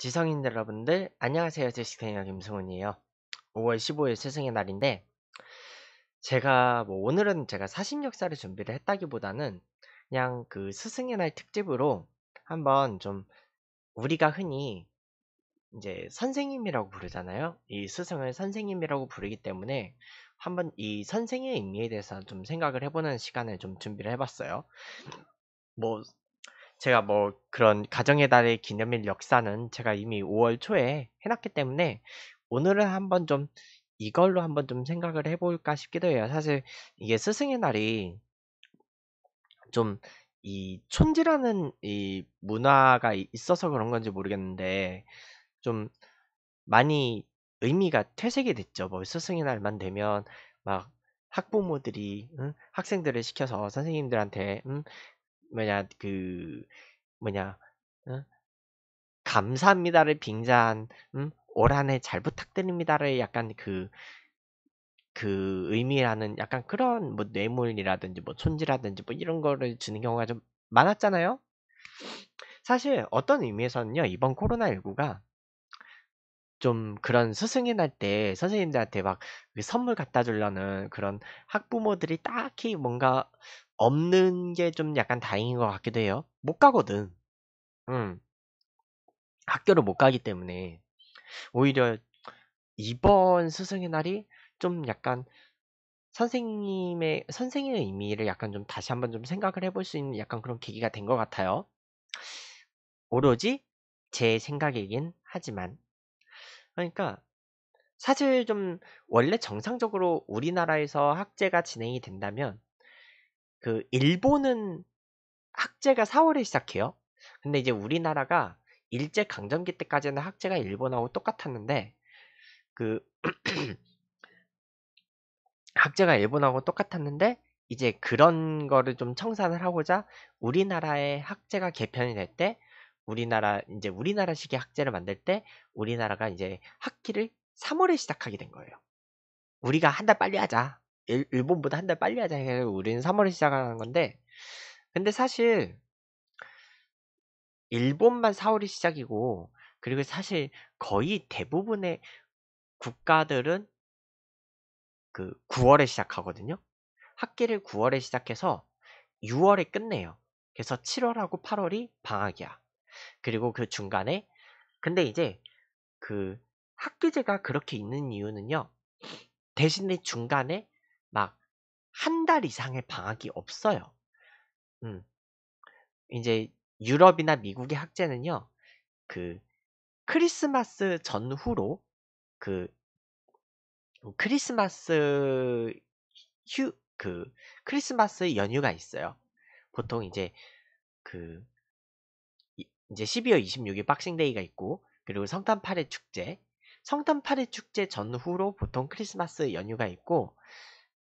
지성인 여러분들 안녕하세요 제시카이나 김승훈이에요 5월 15일 스승의 날인데 제가 뭐 오늘은 제가 사심역사를 준비를 했다기보다는 그냥 그 스승의 날 특집으로 한번 좀 우리가 흔히 이제 선생님이라고 부르잖아요 이 스승을 선생님이라고 부르기 때문에 한번 이 선생의 의미에 대해서 좀 생각을 해보는 시간을 좀 준비를 해봤어요 뭐 제가 뭐 그런 가정의 달의 기념일 역사는 제가 이미 5월 초에 해놨기 때문에 오늘은 한번 좀 이걸로 한번 좀 생각을 해볼까 싶기도 해요. 사실 이게 스승의 날이 좀 이 촌지라는 이 문화가 있어서 그런 건지 모르겠는데 좀 많이 의미가 퇴색이 됐죠. 뭐 스승의 날만 되면 막 학부모들이 응? 학생들을 시켜서 선생님들한테 응? 뭐냐 그 뭐냐 응? 감사합니다를 빙자한 응? 올한해 잘 부탁드립니다를 약간 그, 그 의미라는 약간 그런 뭐 뇌물이라든지 뭐 촌지라든지 뭐 이런 거를 주는 경우가 좀 많았잖아요? 사실 어떤 의미에서는요, 이번 코로나19가 좀 그런 스승의 날때 선생님들한테 막 그 선물 갖다 주려는 그런 학부모들이 딱히 뭔가 없는 게 좀 약간 다행인 것 같기도 해요. 못 가거든. 음. 학교를 못 가기 때문에 오히려 이번 스승의 날이 좀 약간 선생님의 선생의 의미를 약간 좀 다시 한번 좀 생각을 해볼 수 있는 약간 그런 계기가 된 것 같아요. 오로지 제 생각이긴 하지만 그러니까 사실 좀 원래 정상적으로 우리나라에서 학제가 진행이 된다면 그 일본은 학제가 4월에 시작해요. 근데 이제 우리나라가 일제 강점기 때까지는 학제가 일본하고 똑같았는데 그 학제가 일본하고 똑같았는데 이제 그런 거를 좀 청산을 하고자 우리나라의 학제가 개편이 될 때 우리나라 이제 우리나라식의 학제를 만들 때 우리나라가 이제 학기를 3월에 시작하게 된 거예요. 우리가 한 달 빨리 하자. 일, 본보다 한 달 빨리 하자 해가 우리는 3월에 시작하는 건데 근데 사실 일본만 4월이 시작이고 그리고 사실 거의 대부분의 국가들은 그 9월에 시작하거든요. 학기를 9월에 시작해서 6월에 끝내요. 그래서 7월하고 8월이 방학이야. 그리고 그 중간에 근데 이제 그 학기제가 그렇게 있는 이유는요. 대신에 중간에 막한달 이상의 방학이 없어요. 음. 이제 유럽이나 미국의 학제는요, 그 크리스마스 전후로 그 뭐 크리스마스 휴, 그 크리스마스 연휴가 있어요. 보통 이제 그 이제 12월 26일 박싱데이가 있고 그리고 성탄 파리 축제 성탄 파리 축제 전후로 보통 크리스마스 연휴가 있고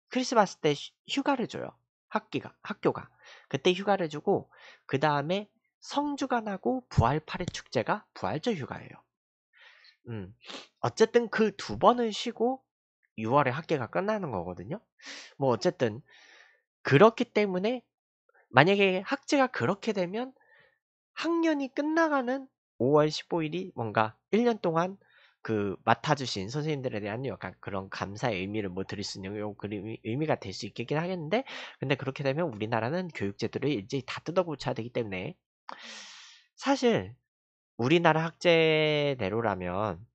크리스마스 때 휴가를 줘요. 학기가, 학교가. 그때 휴가를 주고, 그 다음에 성주간하고 부활파리 축제가 부활절 휴가예요. 음, 어쨌든 그 두 번을 쉬고 6월에 학기가 끝나는 거거든요. 뭐, 어쨌든, 그렇기 때문에, 만약에 학제가 그렇게 되면 학년이 끝나가는 5월 15일이 뭔가 1년 동안 그 맡아주신 선생님들에 대한 약간 그런 감사의 의미를 뭐 드릴 수 있는 요 그림이 의미가 될 수 있겠긴 하겠는데 근데 그렇게 되면 우리나라는 교육제도를 일제히 다 뜯어고쳐야 되기 때문에 사실 우리나라 학제대로라면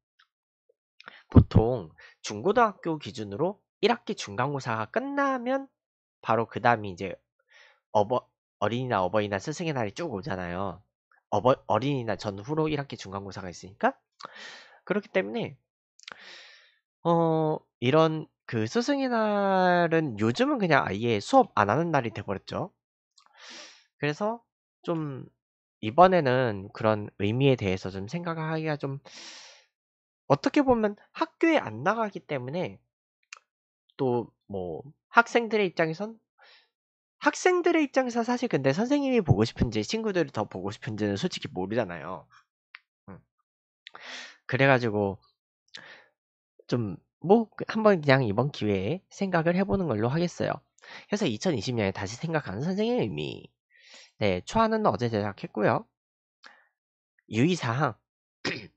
보통 중고등학교 기준으로 1학기 중간고사가 끝나면 바로 그 다음이 이제 어버, 어린이나 어버이나 스승의 날이 쭉 오잖아요. 어버, 어린이나 전후로 1학기 중간고사가 있으니까 그렇기 때문에 어 이런 그 스승의 날은 요즘은 그냥 아예 수업 안 하는 날이 돼버렸죠. 그래서 좀 이번에는 그런 의미에 대해서 좀 생각하기가 을좀 어떻게 보면 학교에 안 나가기 때문에 또 뭐 학생들의 입장에선 학생들의 입장에서 사실 근데 선생님이 보고 싶은지 친구들이 더 보고 싶은지는 솔직히 모르잖아요. 음. 그래가지고 좀뭐 그 한번 그냥 이번 기회에 생각을 해보는 걸로 하겠어요. 그래서 2020년에 다시 생각하는 선생의 의미. 네, 초안은 어제 제작했고요. 유의사항.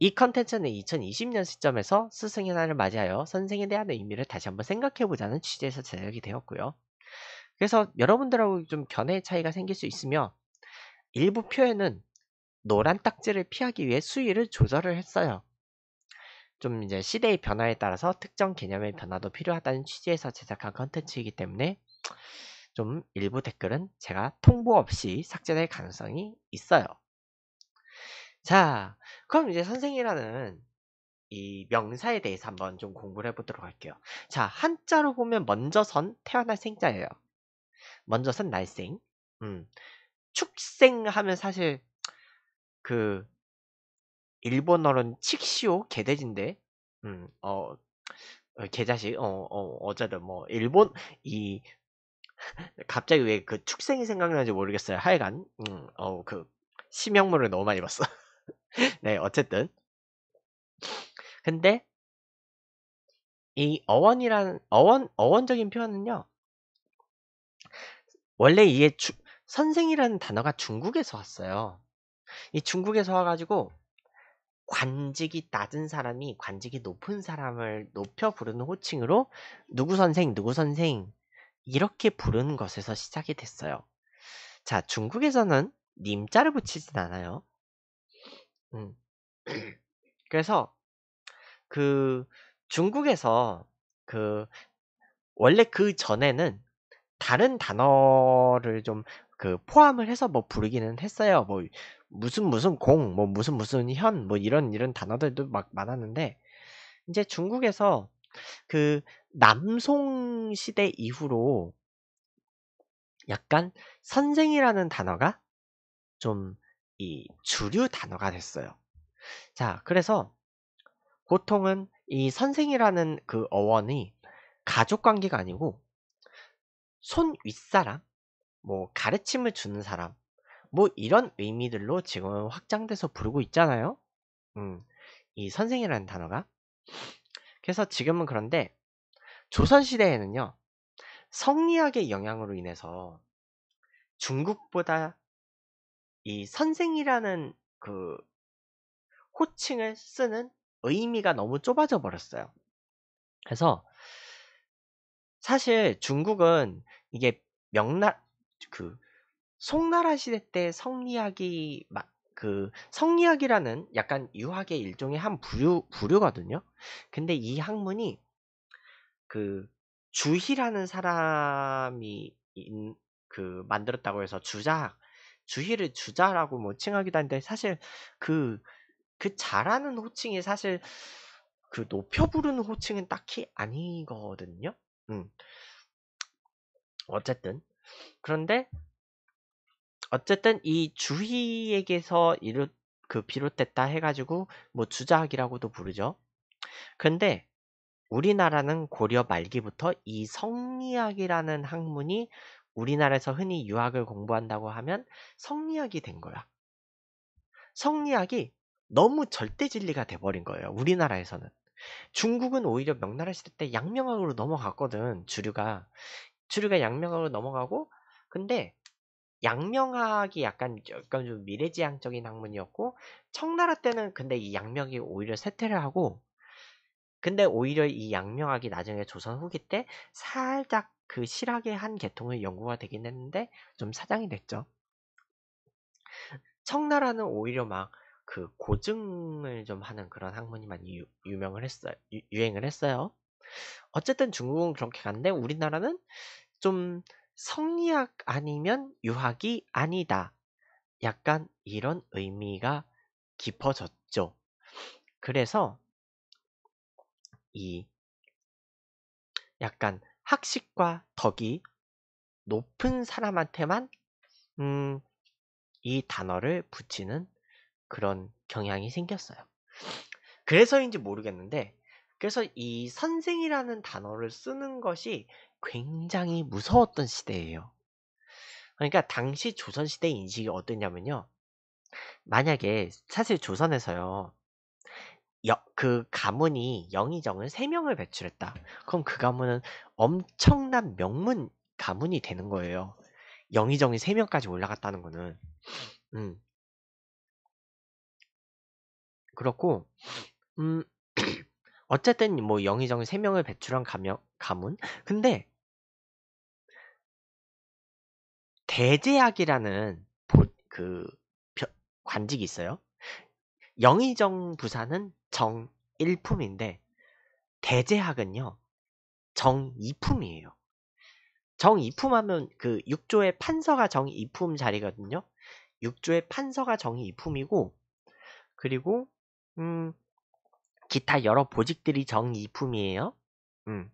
이 컨텐츠는 2020년 시점에서 스승의 날을 맞이하여 선생에 대한 의미를 다시 한번 생각해보자는 취지에서 제작이 되었고요. 그래서 여러분들하고 좀 견해의 차이가 생길 수 있으며 일부 표현은 노란 딱지를 피하기 위해 수위를 조절을 했어요. 좀 이제 시대의 변화에 따라서 특정 개념의 변화도 필요하다는 취지에서 제작한 컨텐츠이기 때문에 좀 일부 댓글은 제가 통보 없이 삭제될 가능성이 있어요. 자, 그럼 이제 선생이라는 이 명사에 대해서 한번 좀 공부를 해보도록 할게요. 자, 한자로 보면 먼저선 태어날 생자예요. 먼저선 날생. 음. 축생하면 사실 그 일본어로는 칙시오 개돼지인데 음어 개자식 어어 어, 어, 어, 어 쨌든뭐 일본 이 갑자기 왜 그 축생이 생각나는지 모르겠어요 하여간 음어그 심형물을 너무 많이 봤어 네 어쨌든 근데 이 어원이란 어원 어원적인 표현은요 원래 이게 주, 선생이라는 단어가 중국에서 왔어요 이 중국에서 와가지고 관직이 낮은 사람이 관직이 높은 사람을 높여 부르는 호칭으로 누구 선생, 누구 선생 이렇게 부르는 것에서 시작이 됐어요. 자, 중국에서는 님자를 붙이진 않아요. 음. 그래서 그 중국에서 그 원래 그 전에는 다른 단어를 좀 그 포함을 해서 뭐 부르기는 했어요. 뭐 무슨 무슨 공, 뭐 무슨 무슨 현, 뭐 이런 이런 단어들도 막 많았는데 이제 중국에서 그 남송 시대 이후로 약간 선생이라는 단어가 좀 이 주류 단어가 됐어요. 자, 그래서 보통은 이 선생이라는 그 어원이 가족 관계가 아니고 손 윗사람, 뭐 가르침을 주는 사람, 뭐 이런 의미들로 지금 확장돼서 부르고 있잖아요. 음, 이 선생이라는 단어가. 그래서 지금은 그런데 조선시대에는요. 성리학의 영향으로 인해서 중국보다 이 선생이라는 그 호칭을 쓰는 의미가 너무 좁아져 버렸어요. 그래서 사실 중국은 이게 명나 그 송나라 시대 때 성리학이 그 성리학이라는 약간 유학의 일종의 한 부류 부류거든요. 근데 이 학문이 그 주희라는 사람이 인, 그 만들었다고 해서 주자 주희를 주자라고 뭐 칭하기도 한데 사실 그그 그 자라는 호칭이 사실 그 높여 부르는 호칭은 딱히 아니거든요. 음. 어쨌든 그런데 어쨌든 이 주희에게서 이르, 그 비롯됐다 해가지고 뭐 주작이라고도 부르죠. 근데 우리나라는 고려 말기부터 이 성리학이라는 학문이 우리나라에서 흔히 유학을 공부한다고 하면 성리학이 된 거야. 성리학이 너무 절대 진리가 돼버린 거예요. 우리나라에서는. 중국은 오히려 명나라 시대 때 양명학으로 넘어갔거든. 주류가. 주류가 양명학으로 넘어가고 근데 양명학이 약간 약간 좀 미래지향적인 학문이었고 청나라 때는 근데 이 양명이 오히려 쇠퇴를 하고 근데 오히려 이 양명학이 나중에 조선 후기 때 살짝 그 실학의 한계통을 연구가 되긴 했는데 좀 사장이 됐죠. 청나라는 오히려 막 그 고증을 좀 하는 그런 학문이만 유, 유명을 했어요. 유, 유행을 했어요. 어쨌든 중국은 그렇게 갔는데 우리나라는 좀 성리학 아니면 유학이 아니다. 약간 이런 의미가 깊어졌죠. 그래서 이 약간 학식과 덕이 높은 사람한테만 음, 이 단어를 붙이는 그런 경향이 생겼어요. 그래서인지 모르겠는데 그래서 이 선생이라는 단어를 쓰는 것이 굉장히 무서웠던 시대예요. 그러니까 당시 조선시대 인식이 어땠냐면요. 만약에 사실 조선에서요. 여, 그 가문이 영의정을 3명을 배출했다. 그럼 그 가문은 엄청난 명문 가문이 되는 거예요. 영의정이 3명까지 올라갔다는 거는. 음. 그렇고, 음, 어쨌든 뭐 영의정이 3명을 배출한 가명, 가문? 근데 대제학이라는 그 관직이 있어요. 영의정 부사는 정일품인데 대제학은요 정이품이에요. 정이품하면 그 6조의 판서가 정이품 자리거든요. 6조의 판서가 정이품이고 그리고 음 기타 여러 보직들이 정이품이에요. 음.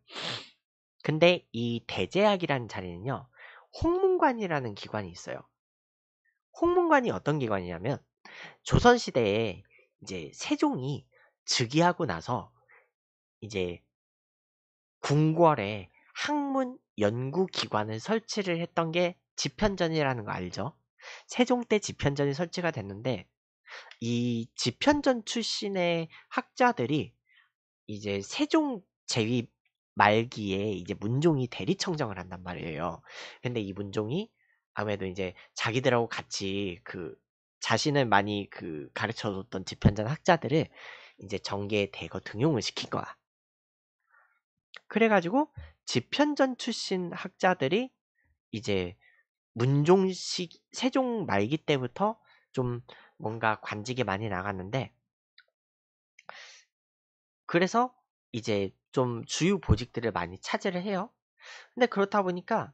근데 이 대제학이라는 자리는요. 홍문관이라는 기관이 있어요. 홍문관이 어떤 기관이냐면 조선시대에 이제 세종이 즉위하고 나서 이제 궁궐에 학문 연구기관을 설치를 했던 게 집현전이라는 거 알죠? 세종 때 집현전이 설치가 됐는데 이 집현전 출신의 학자들이 이제 세종 제위 말기에 이제 문종이 대리청정을 한단 말이에요. 근데 이 문종이 아무래도 이제 자기들하고 같이 그 자신을 많이 그 가르쳐줬던 집현전 학자들을 이제 정계에 대거 등용을 시킨 거야. 그래가지고 집현전 출신 학자들이 이제 문종식 세종 말기 때부터 좀 뭔가 관직에 많이 나갔는데 그래서 이제 좀 주요 보직들을 많이 차지를 해요. 근데 그렇다 보니까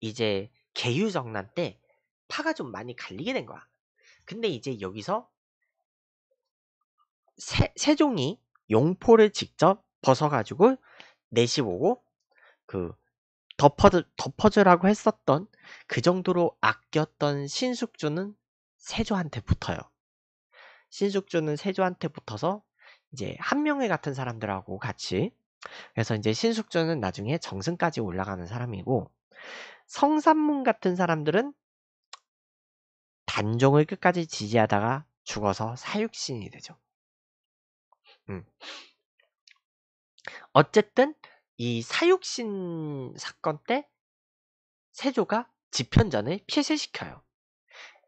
이제 개유정란 때 파가 좀 많이 갈리게 된 거야. 근데 이제 여기서 세, 세종이 용포를 직접 벗어가지고 내시보고 그 덮어들, 덮어주라고 했었던 그 정도로 아꼈던 신숙주는 세조한테 붙어요. 신숙주는 세조한테 붙어서 이제 한명회 같은 사람들하고 같이 그래서 이제 신숙주는 나중에 정승까지 올라가는 사람이고 성산문 같은 사람들은 단종을 끝까지 지지하다가 죽어서 사육신이 되죠. 음. 어쨌든 이 사육신 사건 때 세조가 집현전을 폐쇄시켜요.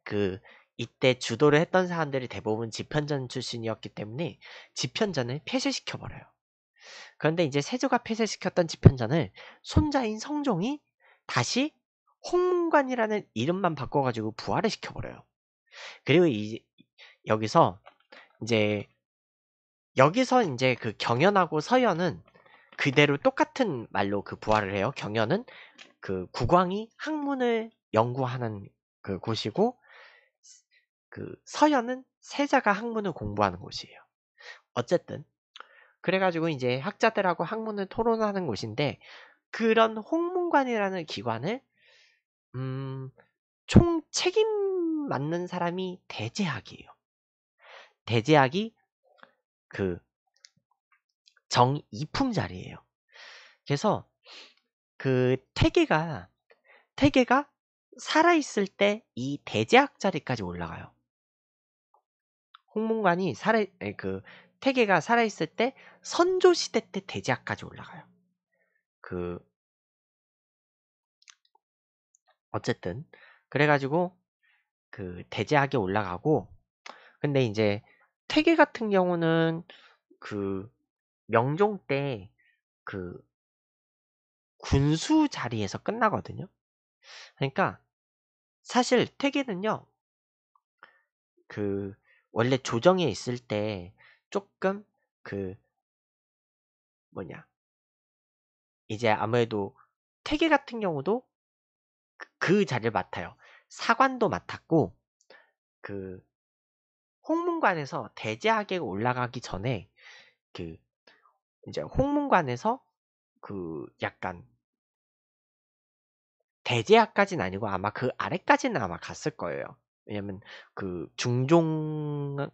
그 이때 주도를 했던 사람들이 대부분 집현전 출신이었기 때문에 집현전을 폐쇄시켜버려요. 그런데 이제 세조가 폐쇄시켰던 집현전을 손자인 성종이 다시 홍문관이라는 이름만 바꿔가지고 부활을 시켜버려요. 그리고 이, 여기서 이제 여기서 이제 그 경연하고 서연은 그대로 똑같은 말로 그 부활을 해요. 경연은 그 국왕이 학문을 연구하는 그 곳이고 그 서연은 세자가 학문을 공부하는 곳이에요. 어쨌든 그래가지고 이제 학자들하고 학문을 토론하는 곳인데 그런 홍문관이라는 기관을 음, 총 책임 맡는 사람이 대제학이에요. 대제학이 그 정이품자리예요. 그래서 그 태계가 태계가 살아 있을 때 이 대제학 자리까지 올라가요. 홍문관이 살아 그 태계가 살아있을 때 선조시대 때 대제학까지 올라가요. 그, 어쨌든, 그래가지고, 그, 대제학에 올라가고, 근데 이제, 태계 같은 경우는, 그, 명종 때, 그, 군수 자리에서 끝나거든요. 그러니까, 사실 태계는요, 그, 원래 조정에 있을 때, 조금 그 뭐냐 이제 아무래도 퇴계 같은 경우도 그, 그, 자리를 맡아요. 사관도 맡았고 그 홍문관에서 대제학에 올라가기 전에 그 이제 홍문관에서 그 약간 대제학까지는 아니고 아마 그 아래까지는 아마 갔을 거예요. 왜냐면 그 중종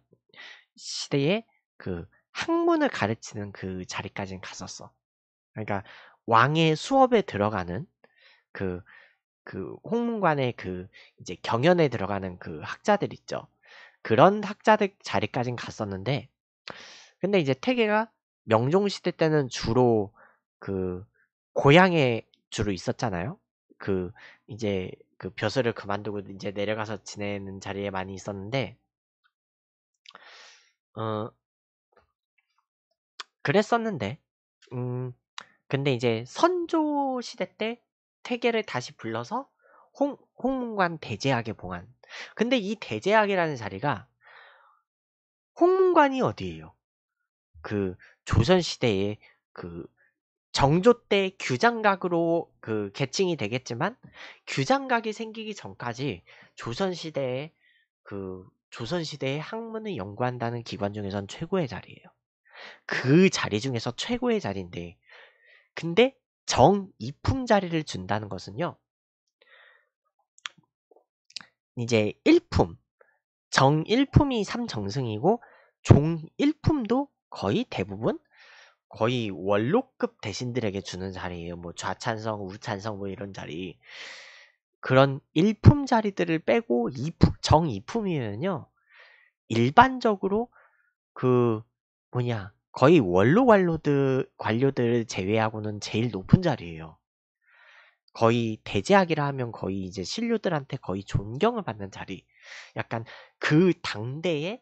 시대에 그 학문을 가르치는 그 자리까지는 갔었어. 그러니까 왕의 수업에 들어가는 그, 그 홍문관의 그 이제 경연에 들어가는 그 학자들 있죠. 그런 학자들 자리까지는 갔었는데, 근데 이제 태계가 명종시대 때는 주로 그 고향에 주로 있었잖아요. 그 이제 그 벼슬을 그만두고 이제 내려가서 지내는 자리에 많이 있었는데, 어, 그랬었는데, 음, 근데 이제 선조 시대 때 태계를 다시 불러서 홍, 홍문관 대제학에봉한 근데 이 대제학이라는 자리가 홍문관이 어디예요? 그 조선 시대에 그 정조 때 규장각으로 그 계층이 되겠지만 규장각이 생기기 전까지 조선 시대에 그 조선 시대의 학문을 연구한다는 기관 중에선 최고의 자리예요. 그 자리 중에서 최고의 자리인데 근데 정2품 자리를 준다는 것은요. 이제 1품, 정1품이 3정승이고 종1품도 거의 대부분 거의 원로급 대신들에게 주는 자리예요. 뭐 좌찬성, 우찬성 뭐 이런 자리. 그런 1품 자리들을 빼고 2품, 정2품이면요 일반적으로 그 뭐냐 거의 원로 관료들 관료들을 제외하고는 제일 높은 자리예요. 거의 대제학이라 하면 거의 이제 신료들한테 거의 존경을 받는 자리. 약간 그 당대의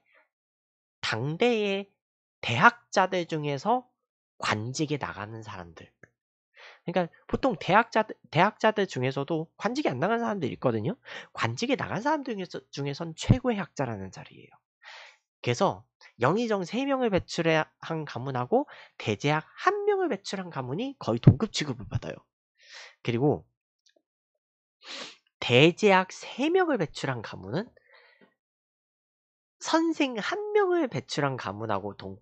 당대의 대학자들 중에서 관직에 나가는 사람들. 그러니까 보통 대학자 대학자들 중에서도 관직에 안 나간 사람들 있거든요. 관직에 나간 사람들 중에서 중에선 최고의 학자라는 자리예요. 그래서 영의정 3명을 배출한 가문하고 대제학 1명을 배출한 가문이 거의 동급 취급을 받아요. 그리고 대제학 3명을 배출한 가문은 선생 1명을 배출한 가문하고 동,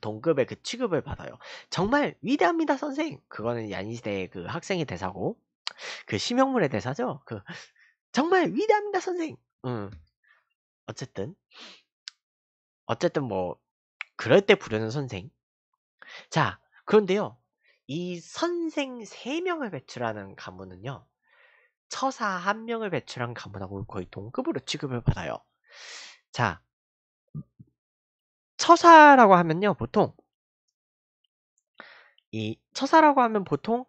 동급의 그 취급을 받아요. 정말 위대합니다, 선생! 그거는 야니시대의 그 학생의 대사고, 그 심형물의 대사죠? 그, 정말 위대합니다, 선생! 음. 어쨌든, 어쨌든 뭐 그럴 때 부르는 선생. 자, 그런데요. 이 선생 3명을 배출하는 가문은요. 처사 1명을 배출한 가문하고 거의 동급으로 취급을 받아요. 자, 처사라고 하면요. 보통 이 처사라고 하면 보통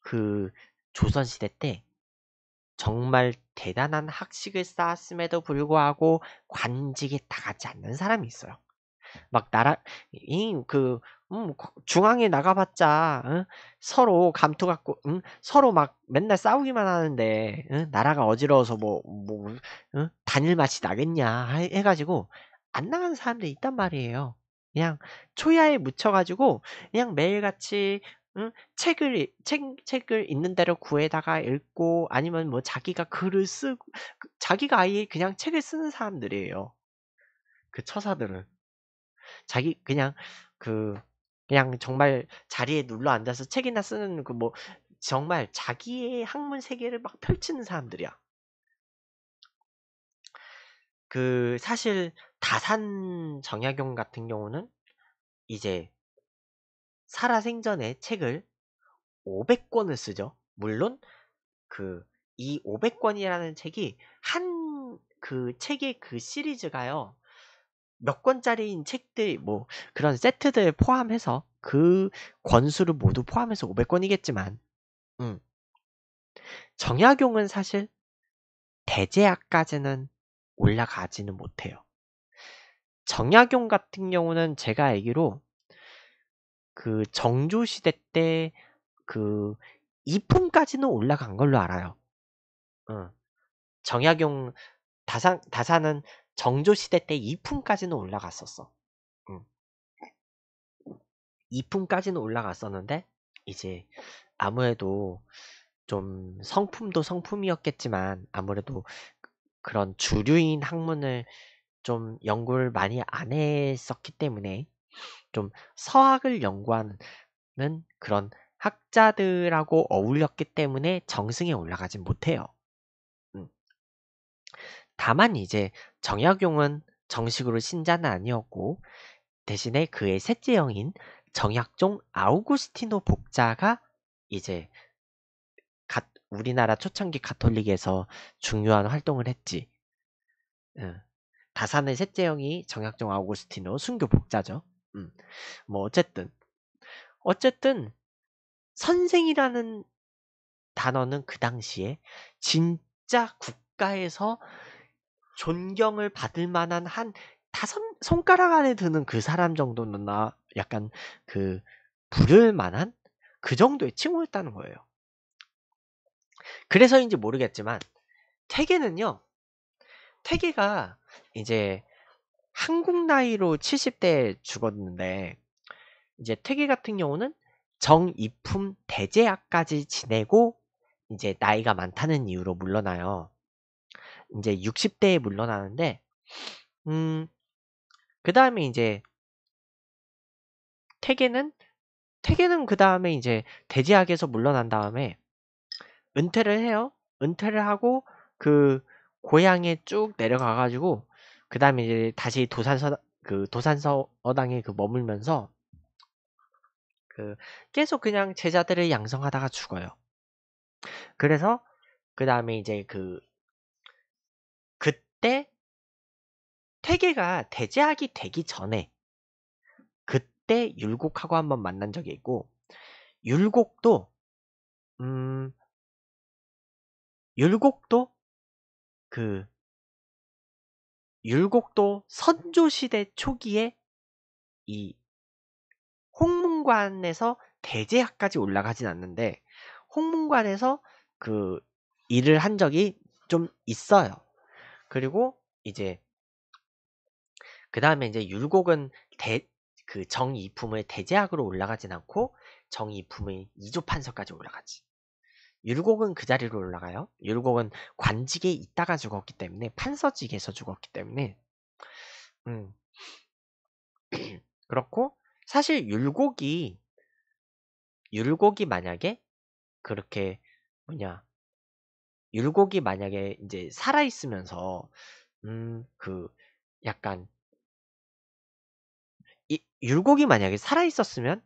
그 조선시대 때 정말 대단한 학식을 쌓았음에도 불구하고 관직에 나가지 않는 사람이 있어요. 막 나라 이그 음, 중앙에 나가봤자 응? 서로 감투 갖고 응? 서로 막 맨날 싸우기만 하는데 응? 나라가 어지러워서 뭐뭐 뭐, 뭐, 뭐 단일 맛이 나겠냐 해, 가지고안 나가는 사람들이 있단 말이에요. 그냥 초야에 묻혀가지고 그냥 매일같이 응? 책을 책, 책을 있는 대로 구해다가 읽고 아니면 뭐 자기가 글을 쓰고 그 자기가 아예 그냥 책을 쓰는 사람들이에요. 그 처사들은 자기 그냥 그 그냥 정말 자리에 눌러 앉아서 책이나 쓰는 그 뭐 정말 자기의 학문 세계를 막 펼치는 사람들이야. 그 사실 다산 정약용 같은 경우는 이제 살아생전에 책을 500권을 쓰죠. 물론 그 이 500권이라는 책이 한 그 책의 그 시리즈가요. 몇 권짜리인 책들 뭐 그런 세트들 포함해서 그 권수를 모두 포함해서 500권이겠지만 음. 정약용은 사실 대제약까지는 올라가지는 못해요. 정약용 같은 경우는 제가 알기로 그 정조 시대 때그 2품까지는 올라간 걸로 알아요. 어. 정약용 다산 다사는 정조 시대 때 2품까지는 올라갔었어. 응. 2품까지는 올라갔었는데 이제 아무래도 좀 성품도 성품이었겠지만 아무래도 그런 주류인 학문을 좀 연구를 많이 안 했었기 때문에 좀 서학을 연구하는 그런 학자들하고 어울렸기 때문에 정승에 올라가진 못해요. 음. 다만 이제 정약용은 정식으로 신자는 아니었고 대신에 그의 셋째 형인 정약종 아우구스티노 복자가 이제 우리나라 초창기 가톨릭에서 중요한 활동을 했지. 예. 다산의 셋째 형이 정약종 아우구스티노 순교 복자죠. 음, 뭐 어쨌든 어쨌든 선생이라는 단어는 그 당시에 진짜 국가에서 존경을 받을 만한 한 다섯 손가락 안에 드는 그 사람 정도는 나 약간 그 부를 만한 그 정도의 칭호였다는 거예요. 그래서인지 모르겠지만 태계는요. 태계가 이제 한국 나이로 70대에 죽었는데 이제 퇴계 같은 경우는 정이품 대제약까지 지내고 이제 나이가 많다는 이유로 물러나요. 이제 60대에 물러나는데 음, 그 다음에 이제 퇴계는 퇴계는 그 다음에 이제 대제학에서 물러난 다음에 은퇴를 해요. 은퇴를 하고 그 고향에 쭉 내려가가지고 그 다음에 이제 다시 도산서, 그 도산서 어당에 그 머물면서 그 계속 그냥 제자들을 양성하다가 죽어요. 그래서 그 다음에 이제 그 그때 퇴계가 대제학이 되기 전에 그때 율곡하고 한번 만난 적이 있고 율곡도 음 율곡도 그 율곡도 선조시대 초기에 이 홍문관에서 대제학까지 올라가진 않는데 홍문관에서 그 일을 한 적이 좀 있어요. 그리고 이제 그 다음에 이제 율곡은 대, 그 정이품의 대제학으로 올라가진 않고 정이품의 이조 판서까지 올라가지. 율곡은 그 자리로 올라가요. 율곡은 관직에 있다가 죽었기 때문에 판서직에서 죽었기 때문에 음. 그렇고 사실 율곡이 율곡이 만약에 그렇게 뭐냐 율곡이 만약에 이제 살아 있으면서 음그 약간 이 율곡이 만약에 살아 있었으면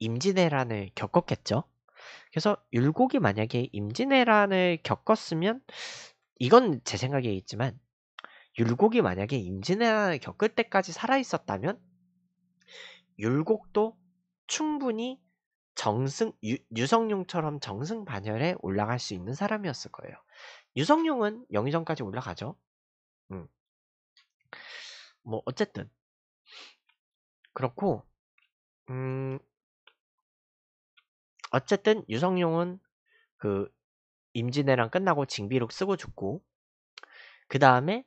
임진왜란을 겪었겠죠. 그래서 율곡이 만약에 임진왜란을 겪었으면 이건 제 생각에 있지만 율곡이 만약에 임진왜란을 겪을 때까지 살아 있었다면 율곡도 충분히 정승 유, 유성룡처럼 정승 반열에 올라갈 수 있는 사람이었을 거예요. 유성룡은 영의정까지 올라가죠. 음. 뭐 어쨌든 그렇고 음 어쨌든 유성룡은 그 임진왜란 끝나고 징비록 쓰고 죽고 그 다음에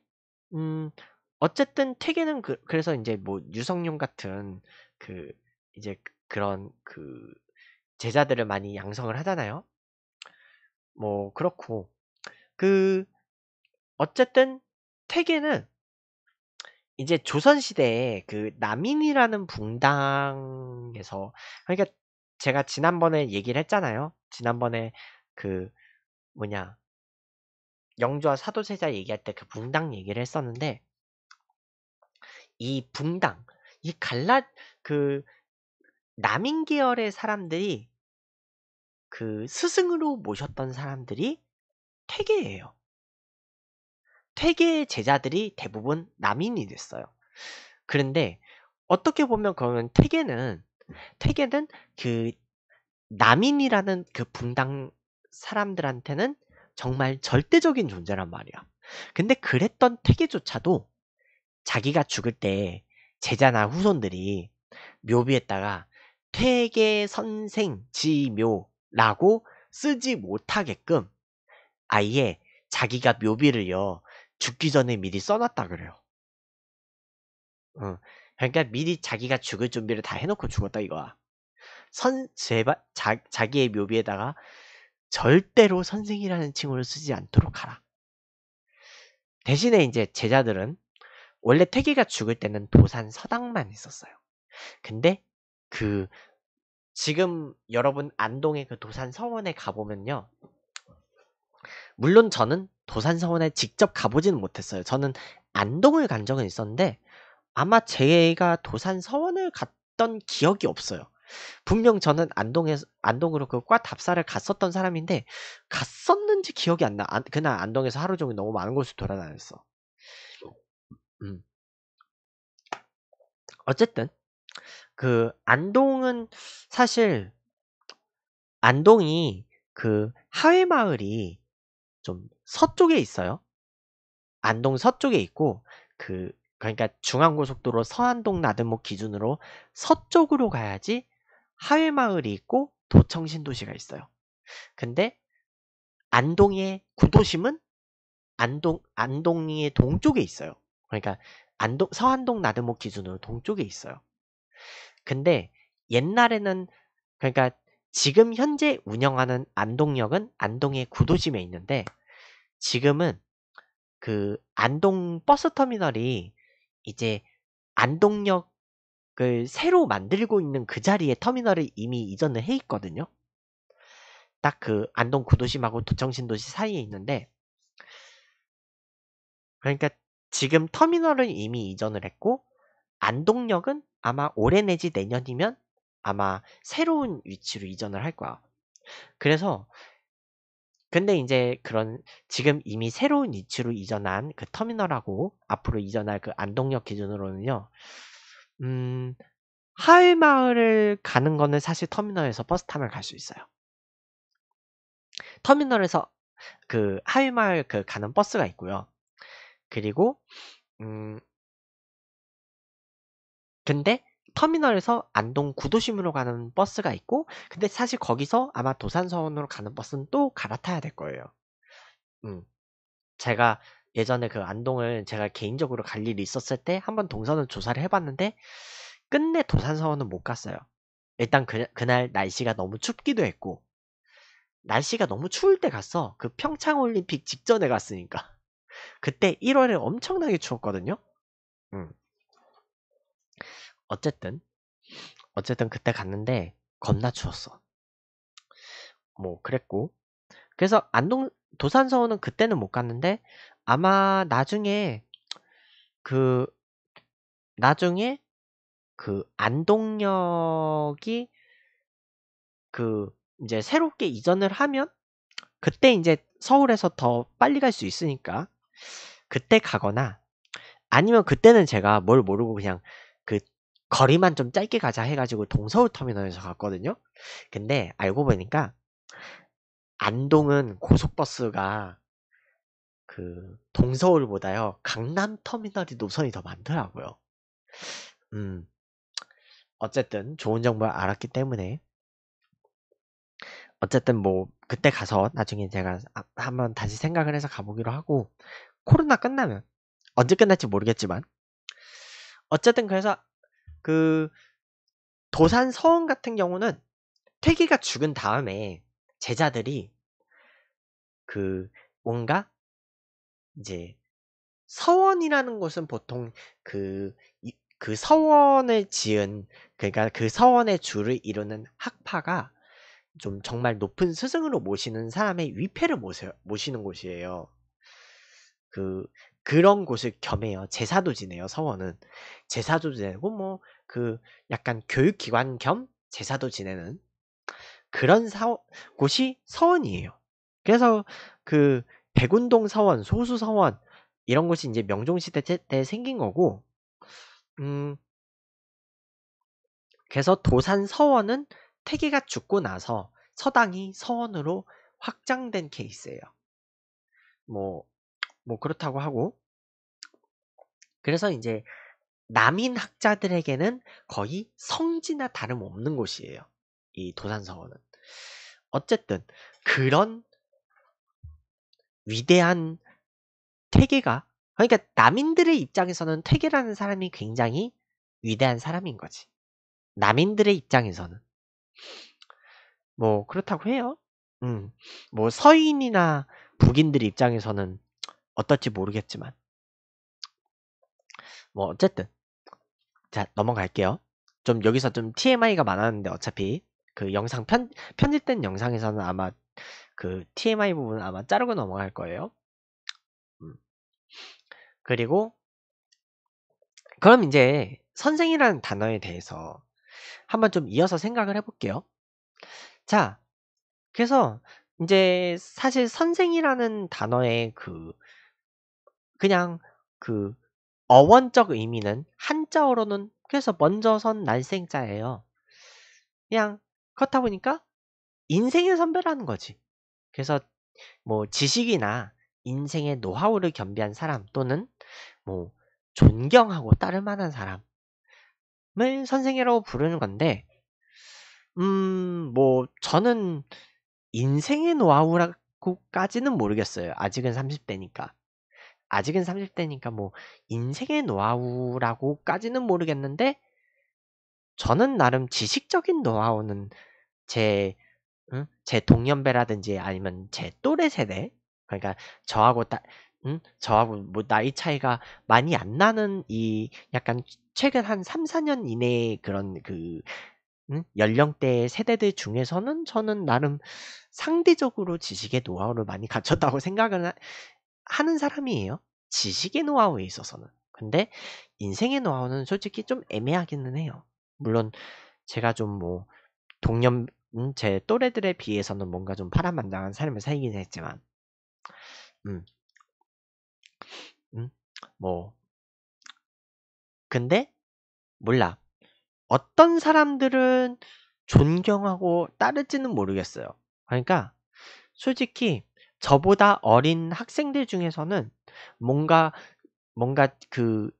음 어쨌든 퇴계는 그, 래서 이제 뭐 유성룡 같은 그 이제 그런 그 제자들을 많이 양성을 하잖아요. 뭐 그렇고 그 어쨌든 퇴계는 이제 조선 시대에 그 남인이라는 붕당에서 그러니까 제가 지난번에 얘기를 했잖아요. 지난번에 그 뭐냐 영조와 사도세자 얘기할 때 그 붕당 얘기를 했었는데 이 붕당 이 갈라 그 남인 계열의 사람들이 그 스승으로 모셨던 사람들이 퇴계예요. 퇴계의 제자들이 대부분 남인이 됐어요. 그런데 어떻게 보면 그러면 퇴계는 퇴계는 그 남인이라는 그 분당 사람들한테는 정말 절대적인 존재란 말이야. 근데 그랬던 퇴계조차도 자기가 죽을 때 제자나 후손들이 묘비에다가 퇴계 선생 지묘라고 쓰지 못하게끔 아예 자기가 묘비를요 죽기 전에 미리 써놨다 그래요. 어, 그러니까 미리 자기가 죽을 준비를 다 해놓고 죽었다 이거야. 선 제발 자, 자기의 묘비에다가 절대로 선생이라는 칭호를 쓰지 않도록 하라. 대신에 이제 제자들은 원래 퇴계가 죽을 때는 도산 서당만 있었어요 근데 그 지금 여러분 안동의 그 도산 서원에 가보면요. 물론 저는 도산 서원에 직접 가보지는 못했어요. 저는 안동을 간 적은 있었는데 아마 제가 도산 서원을 갔던 기억이 없어요. 분명 저는 안동에 안동으로 그 과 답사를 갔었던 사람인데 갔었는지 기억이 안 나. 안, 그날 안동에서 하루 종일 너무 많은 곳을 돌아다녔어. 음. 어쨌든 그 안동은 사실 안동이 그 하회 마을이 좀 서쪽에 있어요. 안동 서쪽에 있고 그 그러니까 중앙고속도로 서안동 나들목 기준으로 서쪽으로 가야지 하회마을이 있고 도청 신도시가 있어요. 근데 안동의 구도심은 안동 안동의 동쪽에 있어요. 그러니까 안동 서안동 나들목 기준으로 동쪽에 있어요. 근데 옛날에는 그러니까 지금 현재 운영하는 안동역은 안동의 구도심에 있는데 지금은 그 안동 버스 터미널이 이제 안동역을 새로 만들고 있는 그 자리에 터미널을 이미 이전을 해 있거든요. 딱 그 안동 구도심하고 도청신도시 사이에 있는데 그러니까 지금 터미널은 이미 이전을 했고 안동역은 아마 올해 내지 내년이면 아마 새로운 위치로 이전을 할 거야. 그래서 근데 이제 그런 지금 이미 새로운 위치로 이전한 그 터미널하고 앞으로 이전할 그 안동역 기준으로는요. 음, 하회 마을을 가는 거는 사실 터미널에서 버스 타면 갈 수 있어요. 터미널에서 그 하회 마을 그 가는 버스가 있고요. 그리고 음 근데 터미널에서 안동 구도심으로 가는 버스가 있고 근데 사실 거기서 아마 도산서원으로 가는 버스는 또 갈아타야 될 거예요. 음. 제가 예전에 그 안동을 제가 개인적으로 갈 일이 있었을 때 한번 동선을 조사를 해봤는데 끝내 도산서원은 못 갔어요. 일단 그, 그날 날씨가 너무 춥기도 했고 날씨가 너무 추울 때 갔어. 그 평창올림픽 직전에 갔으니까 그때 1월에 엄청나게 추웠거든요. 음. 어쨌든 어쨌든 그때 갔는데 겁나 추웠어. 뭐 그랬고 그래서 안동 도산서원은 그때는 못 갔는데 아마 나중에 그 나중에 그 안동역이 그 이제 새롭게 이전을 하면 그때 이제 서울에서 더 빨리 갈 수 있으니까 그때 가거나 아니면 그때는 제가 뭘 모르고 그냥 거리만 좀 짧게 가자 해가지고 동서울 터미널에서 갔거든요. 근데 알고 보니까 안동은 고속버스가 그 동서울보다요 강남 터미널이 노선이 더 많더라고요. 음 어쨌든 좋은 정보를 알았기 때문에 어쨌든 뭐 그때 가서 나중에 제가 아, 한번 다시 생각을 해서 가보기로 하고 코로나 끝나면 언제 끝날지 모르겠지만 어쨌든 그래서 그 도산 서원 같은 경우는 퇴기가 죽은 다음에 제자들이 그 뭔가 이제 서원이라는 곳은 보통 그, 그 서원을 지은, 그러니까 그 서원의 주를 이루는 학파가 좀 정말 높은 스승으로 모시는 사람의 위패를 모세, 모시는 곳이에요. 그, 그런 곳을 겸해요. 제사도 지내요, 서원은. 제사도 지내고, 뭐, 그 약간 교육기관 겸 제사도 지내는 그런 사 곳이 서원이에요. 그래서 그 백운동 서원, 소수 서원 이런 곳이 이제 명종시대 때 생긴 거고, 음, 그래서 도산 서원은 태계가 죽고 나서 서당이 서원으로 확장된 케이스예요. 뭐, 뭐 그렇다고 하고, 그래서 이제 남인 학자들에게는 거의 성지나 다름없는 곳이에요. 이 도산서원은. 어쨌든 그런 위대한 퇴계가 그러니까 남인들의 입장에서는 퇴계라는 사람이 굉장히 위대한 사람인 거지. 남인들의 입장에서는 뭐 그렇다고 해요. 음, 뭐 서인이나 북인들 입장에서는 어떨지 모르겠지만 뭐 어쨌든 자 넘어갈게요. 좀 여기서 좀 TMI가 많았는데 어차피 그 영상 편, 편집된 영상에서는 아마 그 TMI 부분 은 아마 자르고 넘어갈 거예요. 음. 그리고 그럼 이제 선생이라는 단어에 대해서 한번 좀 이어서 생각을 해볼게요. 자, 그래서 이제 사실 선생이라는 단어의 그 그냥 그 어원적 의미는 한자어로는 그래서 먼저 선 난생자예요. 그냥 그렇다 보니까 인생을선별하는 거지. 그래서 뭐 지식이나 인생의 노하우를 겸비한 사람 또는 뭐 존경하고 따를 만한 사람을 선생이라고 부르는 건데 음 뭐 저는 인생의 노하우라고까지는 모르겠어요. 아직은 30대니까. 아직은 30대니까 뭐 인생의 노하우라고까지는 모르겠는데 저는 나름 지식적인 노하우는 제, 응? 제 동년배라든지 아니면 제 또래 세대 그러니까 저하고 딱 응? 저하고 뭐 나이 차이가 많이 안 나는 이 약간 최근 한 3, 4년 이내에 그런 그 응? 연령대 세대들 중에서는 저는 나름 상대적으로 지식의 노하우를 많이 갖췄다고 생각을 하는 사람이에요. 지식의 노하우에 있어서는. 근데 인생의 노하우는 솔직히 좀 애매하기는 해요. 물론 제가 좀 뭐 동년 음, 제 또래들에 비해서는 뭔가 좀 파란만장한 삶을 살긴 했지만, 음, 음, 뭐, 근데 몰라. 어떤 사람들은 존경하고 따를지는 모르겠어요. 그러니까 솔직히 저보다 어린 학생들 중에서는 뭔가 뭔가 그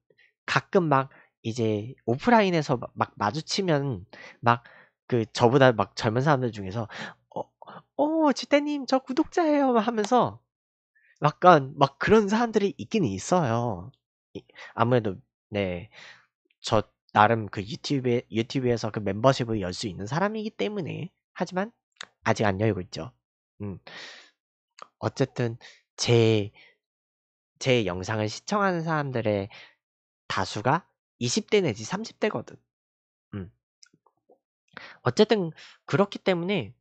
가끔 막 이제 오프라인에서 막 마주치면 막 그 저보다 막 젊은 사람들 중에서 어, 어 지대님 저 구독자예요 하면서 약간 막 그런 사람들이 있긴 있어요. 아무래도 네 저 나름 그 유튜브에 유튜브에서 그 멤버십을 열 수 있는 사람이기 때문에 하지만 아직 안 열고 있죠. 음 어쨌든 제, 제 영상을 시청하는 사람들의 다수가 20대 내지 30대거든. 음. 어쨌든 그렇기 때문에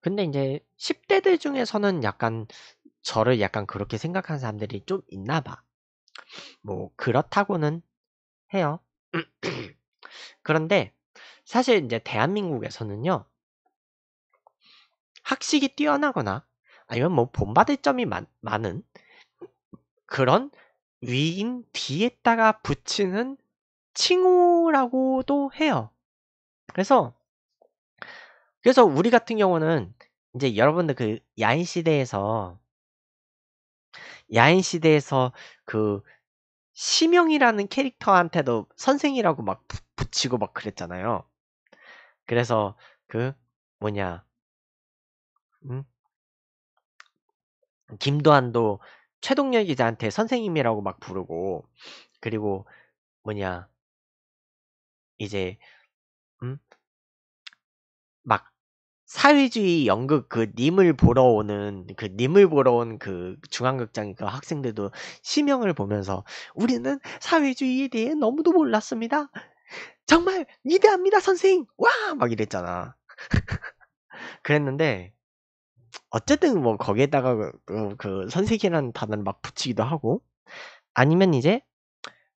근데 이제 10대들 중에서는 약간 저를 약간 그렇게 생각하는 사람들이 좀 있나 봐. 뭐 그렇다고는 해요. 그런데 사실 이제 대한민국에서는요. 학식이 뛰어나거나 아니면 뭐 본받을 점이 많, 많은 그런 위인 뒤에다가 붙이는 칭호라고도 해요. 그래서 그래서 우리 같은 경우는 이제 여러분들 그 야인 시대에서 야인 시대에서 그 시명이라는 캐릭터한테도 선생이라고 막 부, 붙이고 막 그랬잖아요. 그래서 그 뭐냐 응? 음? 김도한도 최동열 기자한테 선생님이라고 막 부르고 그리고 뭐냐 이제 음? 막 사회주의 연극 그 님을 보러 오는 그 님을 보러 온 그 중앙극장 그 학생들도 시명을 보면서 우리는 사회주의에 대해 너무도 몰랐습니다. 정말 위대합니다 선생. 님와막 이랬잖아. 그랬는데 어쨌든 뭐 거기에다가 그, 그, 그 선색이라는 단어를 막 붙이기도 하고 아니면 이제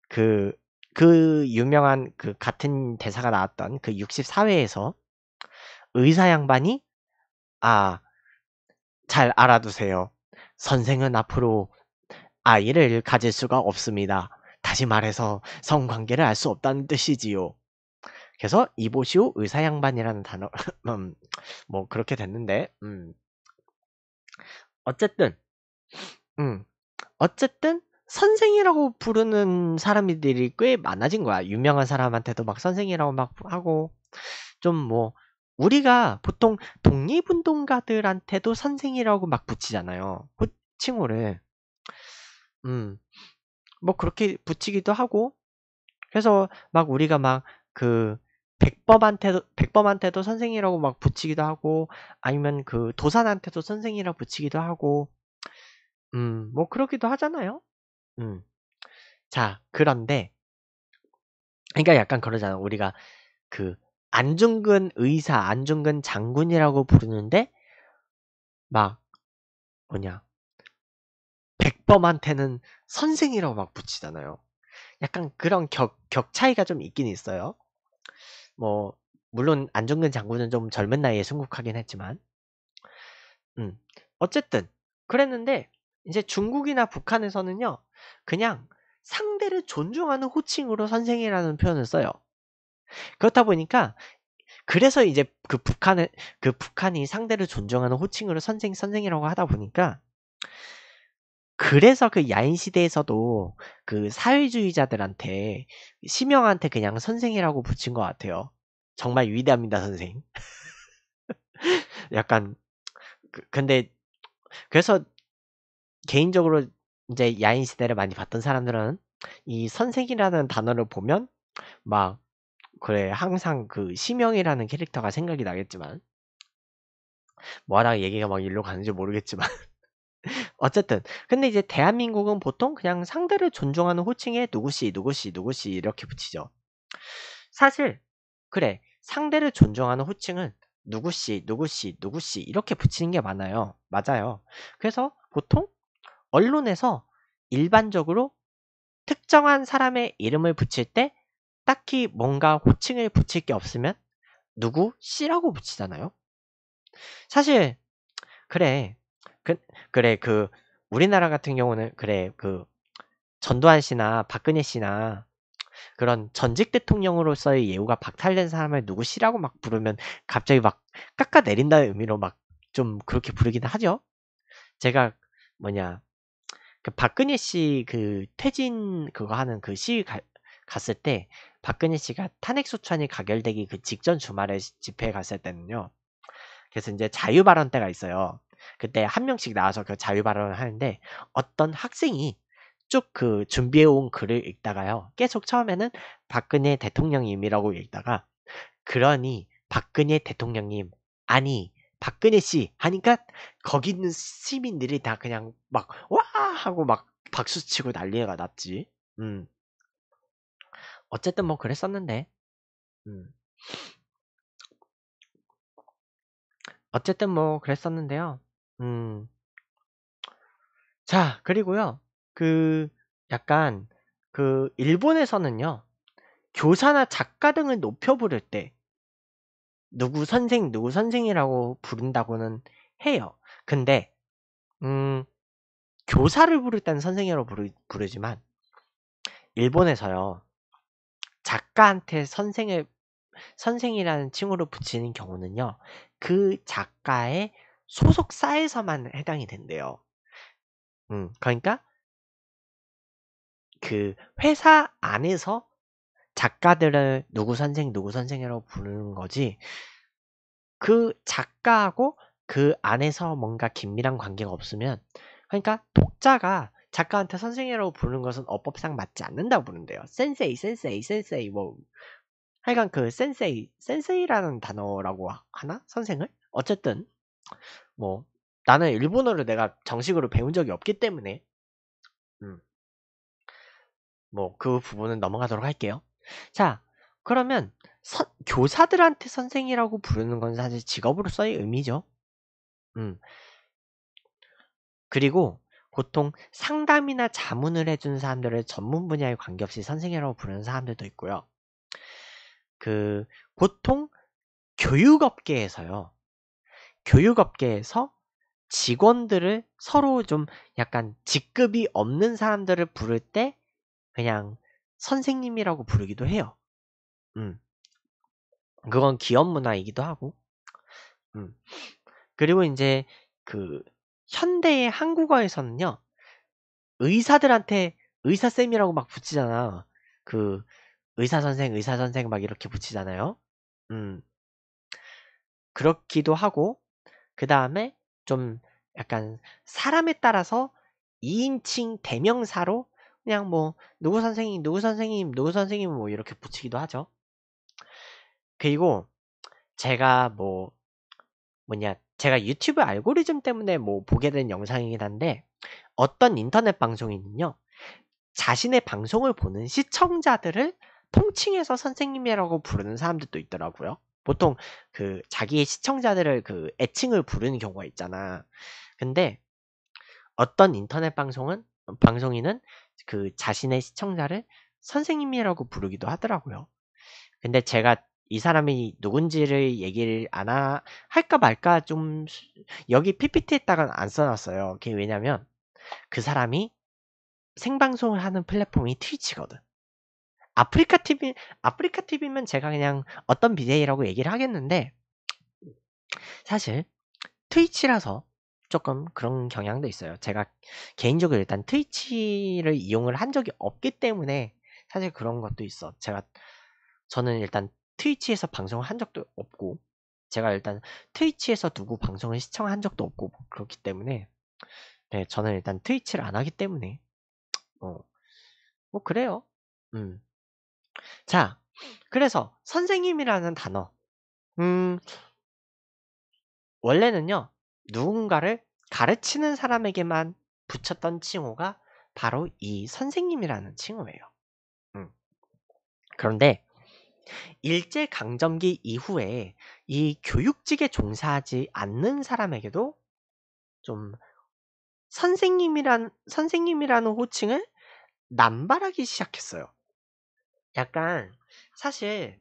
그그 그 유명한 그 같은 대사가 나왔던 그 64회에서 의사 양반이 아 잘 알아두세요. 선생은 앞으로 아이를 가질 수가 없습니다. 다시 말해서 성관계를 알 수 없다는 뜻이지요. 그래서 이보시오 의사 양반이라는 단어 음, 뭐 그렇게 됐는데 음, 어쨌든, 음, 어쨌든 선생이라고 부르는 사람들이 꽤 많아진 거야. 유명한 사람한테도 막 선생이라고 막 하고 좀 뭐 우리가 보통 독립운동가들한테도 선생이라고 막 붙이잖아요. 호칭호를. 음. 뭐 그렇게 붙이기도 하고 그래서 막 우리가 막그 백범한테도 백범한테도 선생이라고 막 붙이기도 하고 아니면 그 도산한테도 선생이라고 붙이기도 하고 음뭐 그러기도 하잖아요. 음. 자 그런데 그러니까 약간 그러잖아 우리가 그 안중근 의사 안중근 장군이라고 부르는데 막 뭐냐 백범한테는 선생이라고 막 붙이잖아요. 약간 그런 격, 격 차이가 좀 있긴 있어요. 뭐 물론 안정근 장군은 좀 젊은 나이에 승국하긴 했지만 음 어쨌든 그랬는데 이제 중국이나 북한에서는요 그냥 상대를 존중하는 호칭으로 선생이라는 표현을 써요. 그렇다 보니까 그래서 이제 그 북한의 그 북한이 상대를 존중하는 호칭으로 선생 선생이라고 하다 보니까 그래서 그 야인 시대에서도 그 사회주의자들한테 심영한테 그냥 선생이라고 붙인 것 같아요. 정말 위대합니다, 선생. 약간 그, 근데 그래서 개인적으로 이제 야인 시대를 많이 봤던 사람들은 이 선생이라는 단어를 보면 막 그래 항상 그 심영이라는 캐릭터가 생각이 나겠지만 뭐하다가 얘기가 막 일로 가는지 모르겠지만 어쨌든 근데 이제 대한민국은 보통 그냥 상대를 존중하는 호칭에 누구씨누구씨누구씨 이렇게 붙이죠. 사실 그래 상대를 존중하는 호칭은 누구씨누구씨누구씨 이렇게 붙이는 게 많아요. 맞아요. 그래서 보통 언론에서 일반적으로 특정한 사람의 이름을 붙일 때 딱히 뭔가 호칭을 붙일 게 없으면 누구 씨라고 붙이잖아요. 사실 그래 그, 그래 그 우리나라 같은 경우는 그래 그 전두환 씨나 박근혜 씨나 그런 전직 대통령으로서의 예우가 박탈된 사람을 누구 씨라고 막 부르면 갑자기 막 깎아 내린다는 의미로 막 좀 그렇게 부르긴 하죠. 제가 뭐냐 그 박근혜 씨 그 퇴진 그거 하는 그시 갔을 때 박근혜 씨가 탄핵 소추안이 가결되기 그 직전 주말에 집회에 갔을 때는요. 그래서 이제 자유 발언 때가 있어요. 그때 한 명씩 나와서 그 자유 발언을 하는데 어떤 학생이 쭉 그 준비해온 글을 읽다가요. 계속 처음에는 박근혜 대통령님이라고 읽다가 그러니 박근혜 대통령님 아니 박근혜 씨 하니까 거기 있는 시민들이 다 그냥 막 와 하고 막 박수 치고 난리가 났지. 음. 어쨌든 뭐 그랬었는데. 음. 어쨌든 뭐 그랬었는데요. 음. 자, 그리고요. 그 약간 그 일본에서는요. 교사나 작가 등을 높여 부를 때 누구 선생 누구 선생이라고 부른다고는 해요. 근데 음 교사를 부를 때는 선생이라고 부르, 부르지만 일본에서요. 작가한테 선생을 선생이라는 칭호를 붙이는 경우는요. 그 작가의 소속사에서만 해당이 된대요. 음, 그러니까 그 회사 안에서 작가들을 누구 선생 누구 선생이라고 부르는 거지 그 작가하고 그 안에서 뭔가 긴밀한 관계가 없으면 그러니까 독자가 작가한테 선생이라고 부르는 것은 어법상 맞지 않는다고 부른대요. 센세이, 센세이, 센세이, 뭐. 하여간 그 센세이, 센세이라는 단어라고 하나? 선생을? 어쨌든 뭐 나는 일본어를 내가 정식으로 배운 적이 없기 때문에 음, 뭐 그 부분은 넘어가도록 할게요. 자 그러면 선, 교사들한테 선생이라고 부르는 건 사실 직업으로서의 의미죠. 음. 그리고 보통 상담이나 자문을 해준 사람들을 전문 분야에 관계없이 선생이라고 부르는 사람들도 있고요. 그 보통 교육업계에서요. 교육업계에서 직원들을 서로 좀 약간 직급이 없는 사람들을 부를 때 그냥 선생님이라고 부르기도 해요. 음. 그건 기업 문화이기도 하고. 음. 그리고 이제 그 현대의 한국어에서는요. 의사들한테 의사쌤이라고 막 붙이잖아. 그 의사선생, 의사선생 막 이렇게 붙이잖아요. 음. 그렇기도 하고, 그 다음에 좀 약간 사람에 따라서 2인칭 대명사로 그냥 뭐 누구 선생님, 누구 선생님, 누구 선생님 뭐 이렇게 붙이기도 하죠. 그리고 제가 뭐 뭐냐 제가 유튜브 알고리즘 때문에 뭐 보게 된 영상이긴 한데 어떤 인터넷 방송인은요 자신의 방송을 보는 시청자들을 통칭해서 선생님이라고 부르는 사람들도 있더라고요. 보통 그 자기 의 시청자들을 그 애칭을 부르는 경우가 있잖아. 근데 어떤 인터넷 방송은 방송인은 그 자신의 시청자를 선생님이라고 부르기도 하더라고요. 근데 제가 이 사람이 누군지를 얘기를 안 하, 할까 말까 좀 여기 PPT에다가 안 써놨어요. 그게 왜냐면 그 사람이 생방송을 하는 플랫폼이 트위치거든. 아프리카 TV, 아프리카 TV면 제가 그냥 어떤 BJ라고 얘기를 하겠는데, 사실 트위치라서 조금 그런 경향도 있어요. 제가 개인적으로 일단 트위치를 이용을 한 적이 없기 때문에 사실 그런 것도 있어. 제가, 저는 일단 트위치에서 방송을 한 적도 없고, 제가 일단 트위치에서 누구 방송을 시청한 적도 없고, 뭐 그렇기 때문에, 네, 저는 일단 트위치를 안 하기 때문에, 어, 뭐 그래요. 음. 자, 그래서 선생님이라는 단어. 음, 원래는요, 누군가를 가르치는 사람에게만 붙였던 칭호가 바로 이 선생님이라는 칭호예요. 음. 그런데 일제강점기 이후에 이 교육직에 종사하지 않는 사람에게도 좀 선생님이란, 선생님이라는 호칭을 남발하기 시작했어요. 약간 사실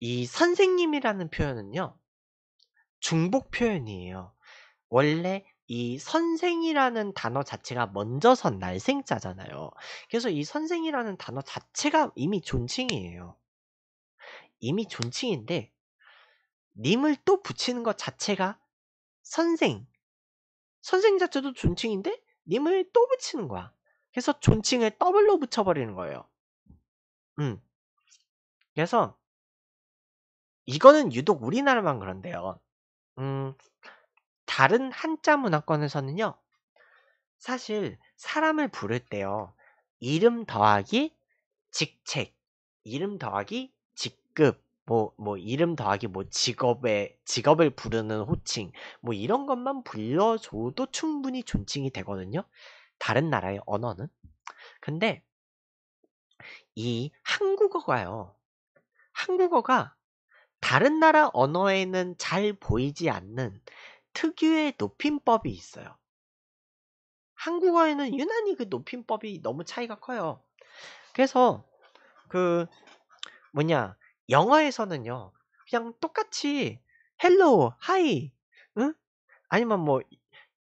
이 선생님이라는 표현은요. 중복 표현이에요. 원래 이 선생이라는 단어 자체가 먼저 선 날생자잖아요. 그래서 이 선생이라는 단어 자체가 이미 존칭이에요. 이미 존칭인데 님을 또 붙이는 것 자체가 선생 선생 자체도 존칭인데 님을 또 붙이는 거야. 그래서 존칭을 더블로 붙여버리는 거예요. 음. 그래서 이거는 유독 우리나라만 그런데요. 음, 다른 한자 문화권에서는요. 사실 사람을 부를 때요. 이름 더하기 직책, 이름 더하기 직급, 뭐, 뭐, 이름 더하기 뭐 직업의, 직업을 부르는 호칭, 뭐 이런 것만 불러줘도 충분히 존칭이 되거든요. 다른 나라의 언어는. 근데 이 한국어가요. 한국어가 다른 나라 언어에는 잘 보이지 않는 특유의 높임법이 있어요. 한국어에는 유난히 그 높임법이 너무 차이가 커요. 그래서 그 뭐냐 영어에서는요 그냥 똑같이 hello, hi, 응? 아니면 뭐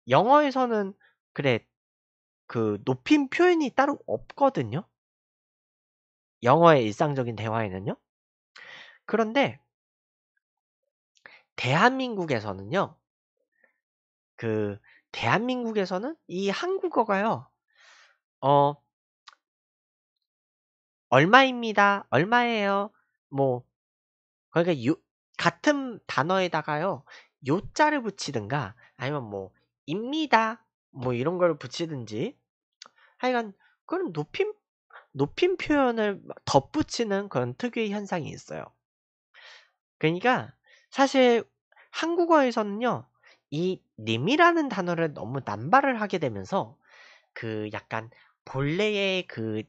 영어에서는 그래 그 높임 표현이 따로 없거든요. 영어의 일상적인 대화에는요. 그런데 대한민국에서는요. 그 대한민국에서는 이 한국어가요. 어 얼마입니다. 얼마예요. 뭐 그러니까 요, 같은 단어에다가요. 요자를 붙이든가 아니면 뭐 입니다. 뭐 이런 걸 붙이든지 하여간 그런 높임 높임 표현을 덧붙이는 그런 특유의 현상이 있어요. 그러니까 사실 한국어에서는요, 이 님이라는 단어를 너무 남발을 하게 되면서 그 약간 본래의 그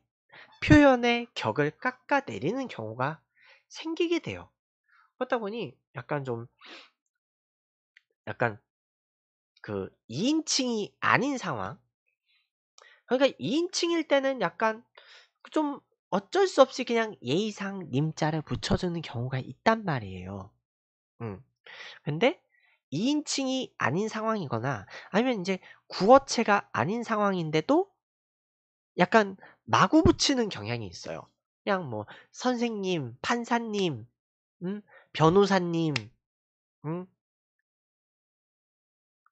표현의 격을 깎아내리는 경우가 생기게 돼요. 그렇다 보니 약간 좀 약간 그 2인칭이 아닌 상황. 그러니까 2인칭일 때는 약간 좀 어쩔 수 없이 그냥 예의상 님자를 붙여주는 경우가 있단 말이에요. 음. 근데 2인칭이 아닌 상황이거나 아니면 이제 구어체가 아닌 상황인데도 약간 마구 붙이는 경향이 있어요. 그냥 뭐 선생님, 판사님, 음? 변호사님, 음?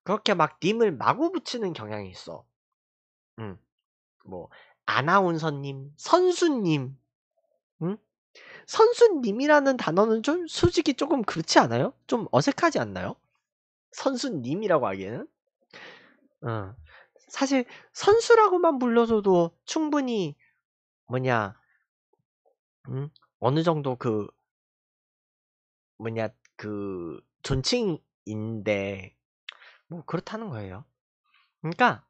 그렇게 막 님을 마구 붙이는 경향이 있어. 음. 뭐 아나운서님, 선수님, 응? 선수님이라는 단어는 좀 솔직히 조금 그렇지 않아요? 좀 어색하지 않나요? 선수님이라고 하기에는? 어. 사실 선수라고만 불러줘도 충분히 뭐냐 음? 어느 정도 그 뭐냐 그 존칭인데 뭐 그렇다는 거예요. 그러니까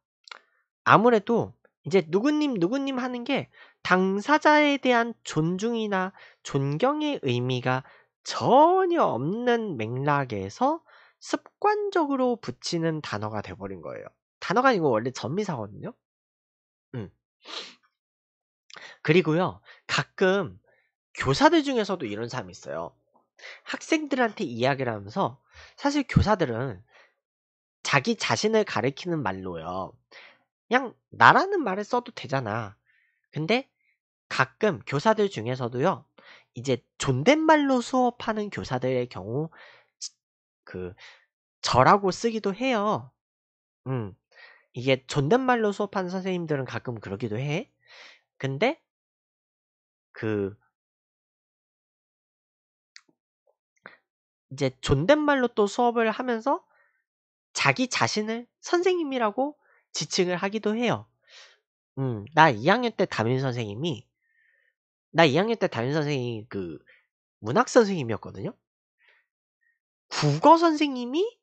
아무래도 이제 누구님 누구님 하는 게 당사자에 대한 존중이나 존경의 의미가 전혀 없는 맥락에서 습관적으로 붙이는 단어가 돼버린 거예요. 단어가 이거 원래 전미사거든요. 음. 그리고요 가끔 교사들 중에서도 이런 사람이 있어요. 학생들한테 이야기를 하면서 사실 교사들은 자기 자신을 가리키는 말로요. 그냥 나라는 말을 써도 되잖아. 근데 가끔 교사들 중에서도요, 이제 존댓말로 수업하는 교사들의 경우, 그, 저라고 쓰기도 해요. 음, 이게 존댓말로 수업하는 선생님들은 가끔 그러기도 해. 근데, 그, 이제 존댓말로 또 수업을 하면서 자기 자신을 선생님이라고 지칭을 하기도 해요. 음, 나 2학년 때 담임 선생님이 나 2학년 때 담임 선생님이 그 문학 선생님이었거든요. 국어 선생님이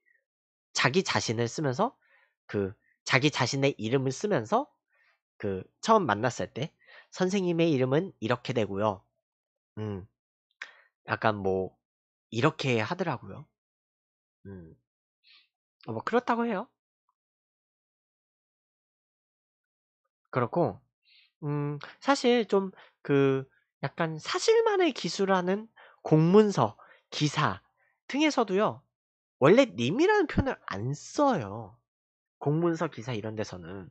자기 자신을 쓰면서 그 자기 자신의 이름을 쓰면서 그 처음 만났을 때 선생님의 이름은 이렇게 되고요. 음. 약간 뭐 이렇게 하더라고요. 음. 어, 뭐 그렇다고 해요. 그렇고 음, 사실 좀 그 약간 사실만을 기술하는 공문서, 기사 등에서도요. 원래 님이라는 표현을 안 써요. 공문서, 기사 이런 데서는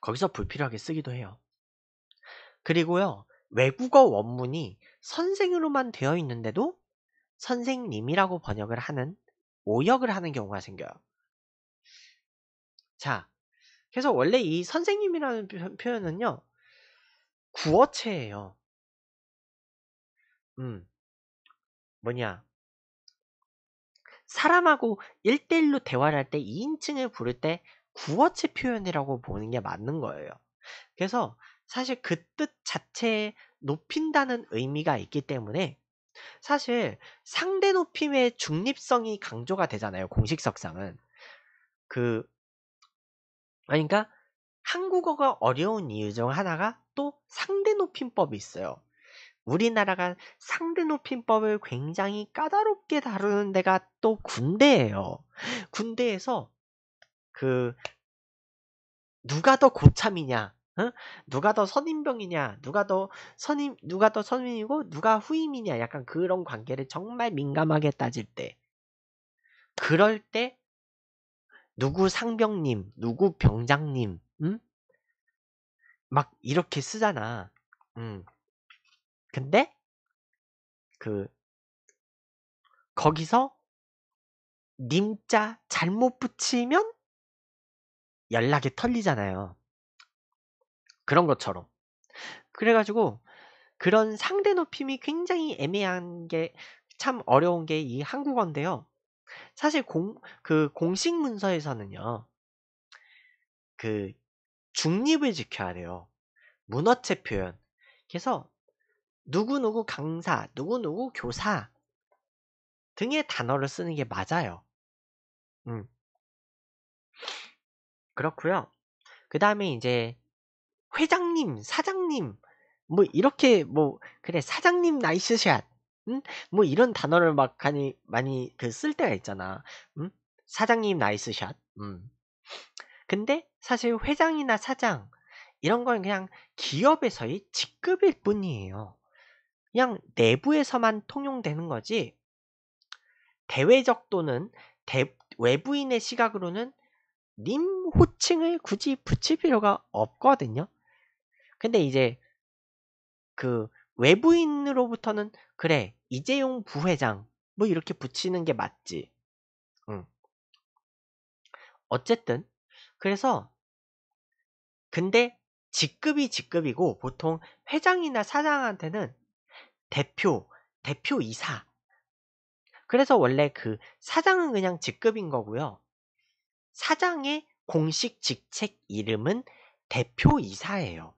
거기서 불필요하게 쓰기도 해요. 그리고요. 외국어 원문이 선생으로만 되어 있는데도 선생님이라고 번역을 하는 오역을 하는 경우가 생겨요. 자, 그래서 원래 이 선생님이라는 표현은요, 구어체예요. 음, 뭐냐. 사람하고 1대1로 대화를 할 때 2인칭을 부를 때 구어체 표현이라고 보는 게 맞는 거예요. 그래서 사실 그 뜻 자체에 높인다는 의미가 있기 때문에 사실 상대 높임의 중립성이 강조가 되잖아요. 공식석상은. 그 그러니까 한국어가 어려운 이유 중 하나가 또 상대 높임법이 있어요. 우리나라가 상대 높임법을 굉장히 까다롭게 다루는 데가 또 군대예요. 군대에서 그 누가 더 고참이냐, 누가 더 선임병이냐, 누가 더 선임, 누가 더 선임이고 누가 후임이냐, 약간 그런 관계를 정말 민감하게 따질 때, 그럴 때 누구 상병님, 누구 병장님, 응? 막 이렇게 쓰잖아. 응. 근데 그 거기서 님자 잘못 붙이면 연락이 털리잖아요. 그런 것처럼. 그래가지고 그런 상대 높임이 굉장히 애매한 게 참 어려운 게 이 한국어인데요. 사실 공, 그 공식 문서에서는요, 그 중립을 지켜야 돼요. 문어체 표현. 그래서 누구누구 강사, 누구누구 교사 등의 단어를 쓰는 게 맞아요. 음. 그렇고요. 그 다음에 이제 회장님, 사장님, 뭐 이렇게 뭐 그래 사장님 나이스샷 응? 음? 뭐 이런 단어를 막 많이 많이 그 그쓸 때가 있잖아. 응? 음? 사장님 나이스 샷. 음. 근데 사실 회장이나 사장 이런 건 그냥 기업에서의 직급일 뿐이에요. 그냥 내부에서만 통용되는 거지. 대외적 또는 대, 외부인의 시각으로는 님 호칭을 굳이 붙일 필요가 없거든요. 근데 이제 그 외부인으로부터는 그래 이재용 부회장 뭐 이렇게 붙이는 게 맞지. 응. 어쨌든 그래서 근데 직급이 직급이고 보통 회장이나 사장한테는 대표, 대표 이사. 그래서 원래 그 사장은 그냥 직급인 거고요. 사장의 공식 직책 이름은 대표 이사예요.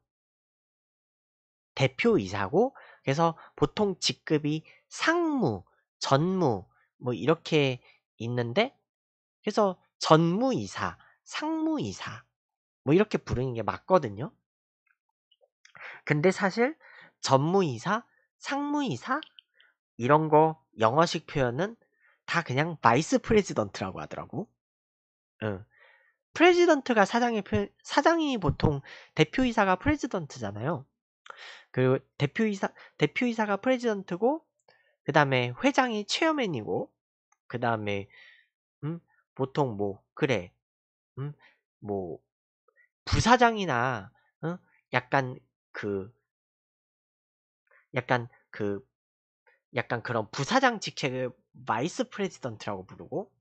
대표이사고 그래서 보통 직급이 상무, 전무 뭐 이렇게 있는데 그래서 전무이사, 상무이사 뭐 이렇게 부르는 게 맞거든요. 근데 사실 전무이사, 상무이사 이런 거 영어식 표현은 다 그냥 바이스 프레지던트라고 하더라고. 응. 프레지던트가 사장의 표, 사장이 보통 대표이사가 프레지던트잖아요. 그 대표이사 대표이사가 프레지던트고 그 다음에 회장이 체어맨이고 그 다음에 음 보통 뭐 그래 음뭐 부사장이나 어? 약간 그 약간 그 약간 그런 부사장 직책을 마이스 프레지던트라고 부르고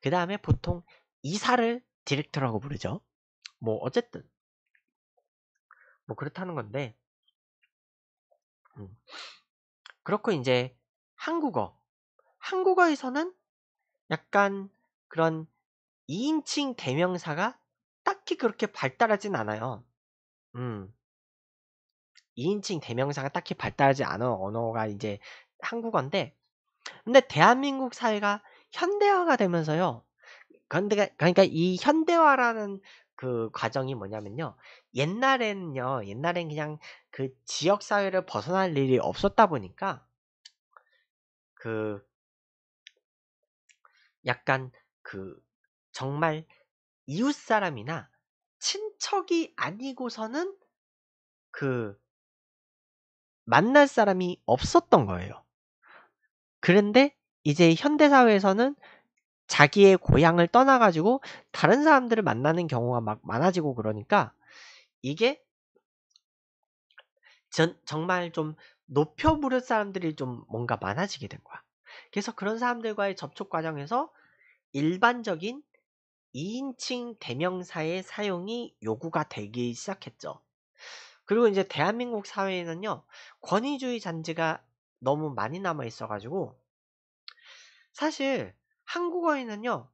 그 다음에 보통 이사를 디렉터라고 부르죠 뭐 어쨌든 뭐 그렇다는 건데 음. 그렇고 이제 한국어. 한국어에서는 약간 그런 2인칭 대명사가 딱히 그렇게 발달하진 않아요. 음. 2인칭 대명사가 딱히 발달하지 않은 언어가 이제 한국어인데, 근데 대한민국 사회가 현대화가 되면서요. 그런데 그러니까 이 현대화라는 그 과정이 뭐냐면요. 옛날에는요, 옛날엔 그냥 그 지역사회를 벗어날 일이 없었다 보니까, 그, 약간 그, 정말 이웃 사람이나 친척이 아니고서는 그, 만날 사람이 없었던 거예요. 그런데 이제 현대사회에서는 자기의 고향을 떠나가지고 다른 사람들을 만나는 경우가 막 많아지고 그러니까 이게 전, 정말 좀 높여 부를 사람들이 좀 뭔가 많아지게 된 거야. 그래서 그런 사람들과의 접촉 과정에서 일반적인 2인칭 대명사의 사용이 요구가 되기 시작했죠. 그리고 이제 대한민국 사회에는요, 권위주의 잔재가 너무 많이 남아 있어가지고, 사실 한국어에는요.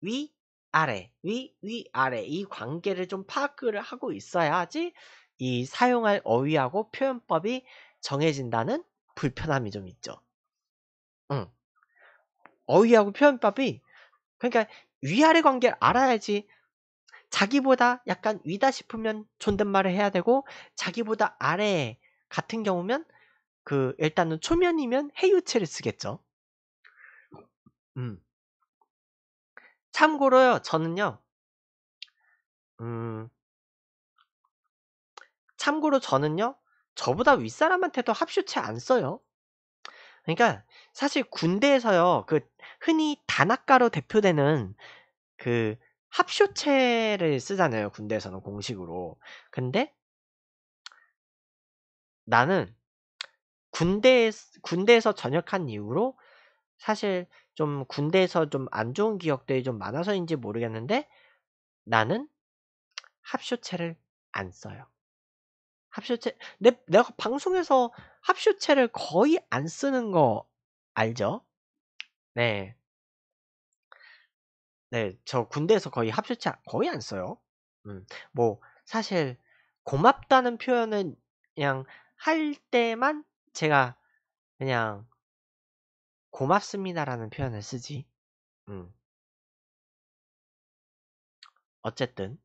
위, 아래, 위, 위, 아래 이 관계를 좀 파악을 하고 있어야지 이 사용할 어휘하고 표현법이 정해진다는 불편함이 좀 있죠. 응. 어휘하고 표현법이 그러니까 위아래 관계를 알아야지 자기보다 약간 위다 싶으면 존댓말을 해야 되고 자기보다 아래 같은 경우면 그 일단은 초면이면 해유체를 쓰겠죠. 음. 참고로요, 저는요, 음, 참고로 저는요, 저보다 윗사람한테도 합슈체 안 써요. 그러니까 사실 군대에서요, 그 흔히 단학가로 대표되는 그 합쇼체를 쓰잖아요. 군대에서는 공식으로. 근데 나는 군대 군대에서 전역한 이후로 사실 좀 군대에서 좀 안 좋은 기억들이 좀 많아서인지 모르겠는데 나는 합쇼체를 안 써요. 합쇼체 내, 내가 방송에서 합쇼체를 거의 안 쓰는 거 알죠? 네. 네, 저 군대에서 거의 합쇼체 거의 안 써요. 음, 뭐 사실 고맙다는 표현은 그냥 할 때만 제가 그냥 고맙습니다라는 표현을 쓰지. 음. 어쨌든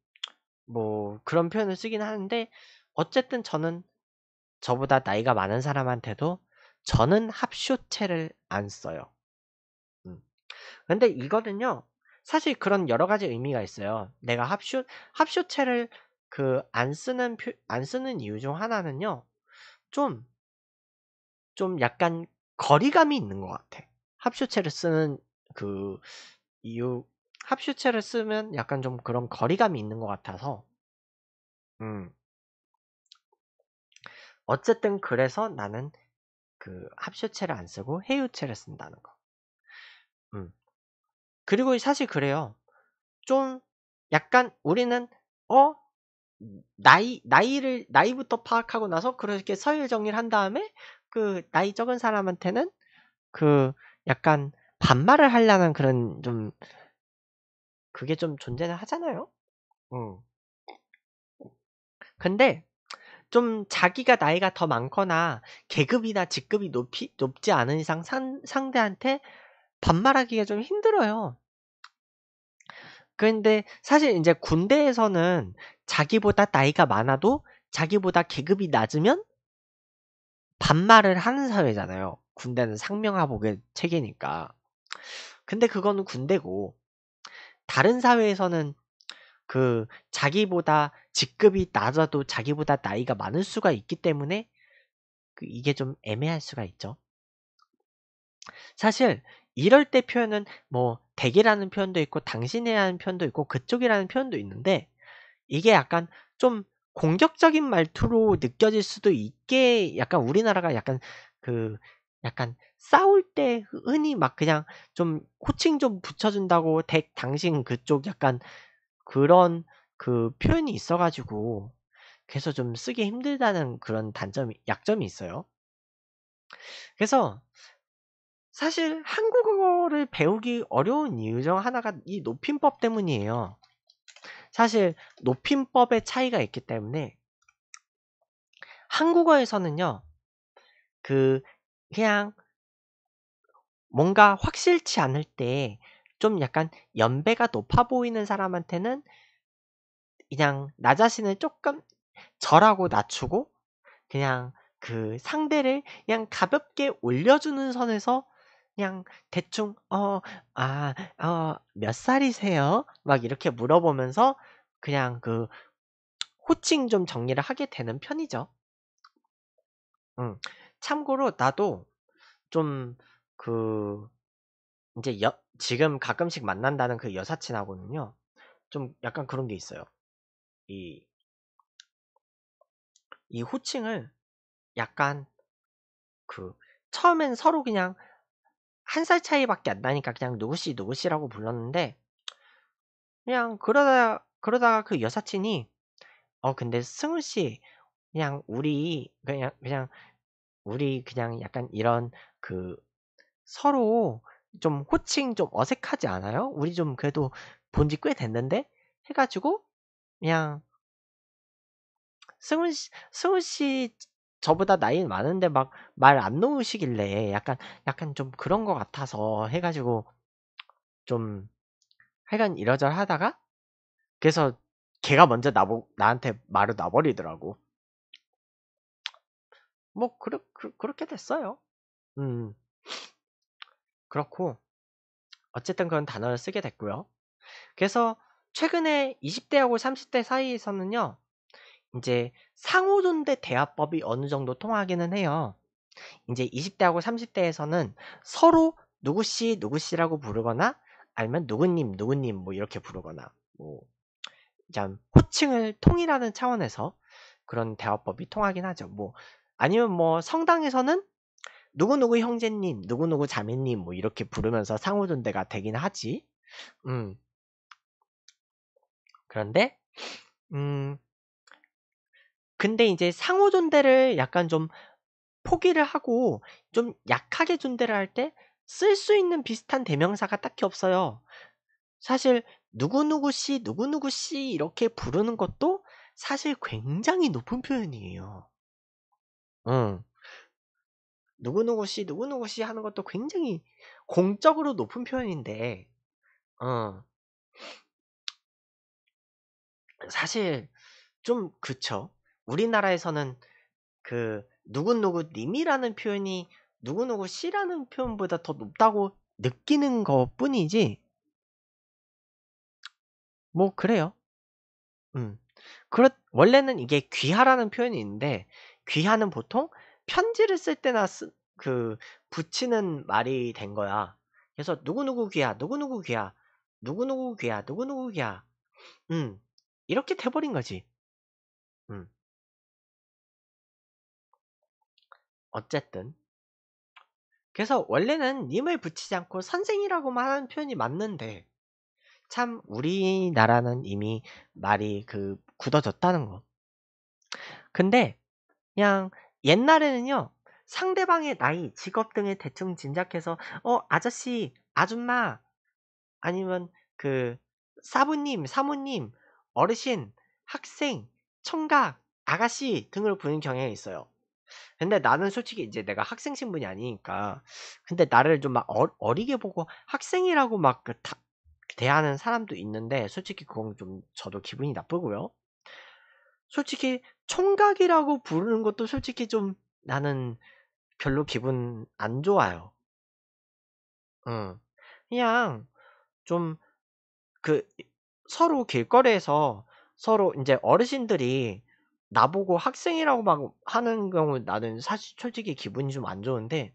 뭐 그런 표현을 쓰긴 하는데 어쨌든 저는 저보다 나이가 많은 사람한테도 저는 합쇼체를 안 써요. 음. 근데 이거는요. 사실 그런 여러 가지 의미가 있어요. 내가 합쇼 합쇼체를 그 안 쓰는 안 쓰는 이유 중 하나는요. 좀좀 좀 약간 거리감이 있는 것 같아. 합쇼체를 쓰는 그 이유 합쇼체를 쓰면 약간 좀 그런 거리감이 있는 것 같아서 음 어쨌든 그래서 나는 그합쇼체를안 쓰고 해유체를 쓴다는 거. 음 그리고 사실 그래요. 좀 약간 우리는 어 나이 나이를 나이부터 파악하고 나서 그렇게 서열 정리를 한 다음에 그 나이 적은 사람한테는 그 약간 반말을 하려는 그런 좀 그게 좀 존재는 하잖아요. 어. 근데 좀 자기가 나이가 더 많거나 계급이나 직급이 높이 높지 않은 이상 상, 상대한테 반말하기가 좀 힘들어요. 그런데 사실 이제 군대에서는 자기보다 나이가 많아도 자기보다 계급이 낮으면 반말을 하는 사회잖아요. 군대는 상명하복의 체계니까. 근데 그거는 군대고 다른 사회에서는 그 자기보다 직급이 낮아도 자기보다 나이가 많을 수가 있기 때문에 그 이게 좀 애매할 수가 있죠. 사실 이럴 때 표현은 뭐대기라는 표현도 있고 당신이라는 표현도 있고 그쪽이라는 표현도 있는데 이게 약간 좀 공격적인 말투로 느껴질 수도 있게 약간 우리나라가 약간 그 약간 싸울 때 흔히 막 그냥 좀코칭좀 붙여준다고 댁 당신 그쪽 약간 그런 그 표현이 있어가지고 그래서 좀 쓰기 힘들다는 그런 단점이 약점이 있어요. 그래서 사실 한국어를 배우기 어려운 이유 중 하나가 이 높임법 때문이에요. 사실 높임법의 차이가 있기 때문에 한국어에서는요, 그 그냥 뭔가 확실치 않을 때 좀 약간 연배가 높아 보이는 사람한테는 그냥 나 자신을 조금 절하고 낮추고 그냥 그 상대를 그냥 가볍게 올려주는 선에서 그냥 대충 어, 아, 어, 몇 살이세요? 막 이렇게 물어보면서 그냥 그 호칭 좀 정리를 하게 되는 편이죠. 음, 참고로 나도 좀 그 이제 여, 지금 가끔씩 만난다는 그 여사친하고는요. 좀 약간 그런 게 있어요. 이, 이 호칭을 약간 그 처음엔 서로 그냥 한살 차이밖에 안 나니까 그냥 노시 노시라고 불렀는데 그냥 그러다 그러다가 그 여사친이 어 근데 승우 씨 그냥 우리 그냥 그냥 우리 그냥 약간 이런 그 서로 좀 호칭 좀 어색하지 않아요? 우리 좀 그래도 본지 꽤 됐는데 해가지고 그냥 승우 씨, 승훈 씨 저보다 나이 많은데 막 말 안 놓으시길래 약간 약간 좀 그런 것 같아서 해가지고 좀 하여간 이러저러 하다가 그래서 걔가 먼저 나보 나한테 말을 놔버리더라고. 뭐 그렇 그, 그렇게 됐어요. 음 그렇고 어쨌든 그런 단어를 쓰게 됐고요. 그래서 최근에 20대하고 30대 사이에서는요 인제 상호존대 대화법이 어느 정도 통하기는 해요. 인제 20 대하고 30 대에서는 서로 누구씨 누구씨라고 부르거나 아니면 누구님 누구님 뭐 이렇게 부르거나 뭐참 호칭을 통일하는 차원에서 그런 대화법이 통하긴 하죠. 뭐 아니면 뭐 성당에서는 누구누구 형제님, 누구누구 자매님 뭐 이렇게 부르면서 상호존대가 되긴 하지. 음. 그런데 음 근데 이제 상호 존대를 약간 좀 포기를 하고 좀 약하게 존대를 할 때 쓸 수 있는 비슷한 대명사가 딱히 없어요. 사실 누구누구 씨, 누구누구 씨 이렇게 부르는 것도 사실 굉장히 높은 표현이에요. 응. 누구누구 씨, 누구누구 씨 하는 것도 굉장히 공적으로 높은 표현인데, 어. 사실, 좀, 그쵸? 우리나라에서는 그 누구누구님이라는 표현이 누구누구 씨라는 표현보다 더 높다고 느끼는 것 뿐이지, 뭐, 그래요. 음. 그렇, 원래는 이게 귀하라는 표현이 있는데, 귀하는 보통 편지를 쓸 때나 쓰, 그, 붙이는 말이 된 거야. 그래서, 누구누구 귀하, 누구누구 귀하, 누구누구 귀하, 누구누구 귀하. 음. 이렇게 돼버린 거지. 음. 어쨌든 그래서 원래는 님을 붙이지 않고 선생이라고만 하는 표현이 맞는데 참 우리나라는 이미 말이 그 굳어졌다는 거. 근데 그냥 옛날에는요 상대방의 나이, 직업 등을 대충 짐작해서 어 아저씨, 아줌마 아니면 그 사부님, 사모님, 어르신, 학생, 총각, 아가씨 등을 부는 경향이 있어요. 근데 나는 솔직히 이제 내가 학생 신분이 아니니까 근데 나를 좀 막 어, 어리게 보고 학생이라고 막 그 대하는 사람도 있는데 솔직히 그건 좀 저도 기분이 나쁘고요. 솔직히 총각이라고 부르는 것도 솔직히 좀 나는 별로 기분 안 좋아요. 응. 그냥 좀 그 서로 길거리에서 서로 이제 어르신들이 나보고 학생이라고 막 하는 경우 나는 사실 솔직히 기분이 좀 안 좋은데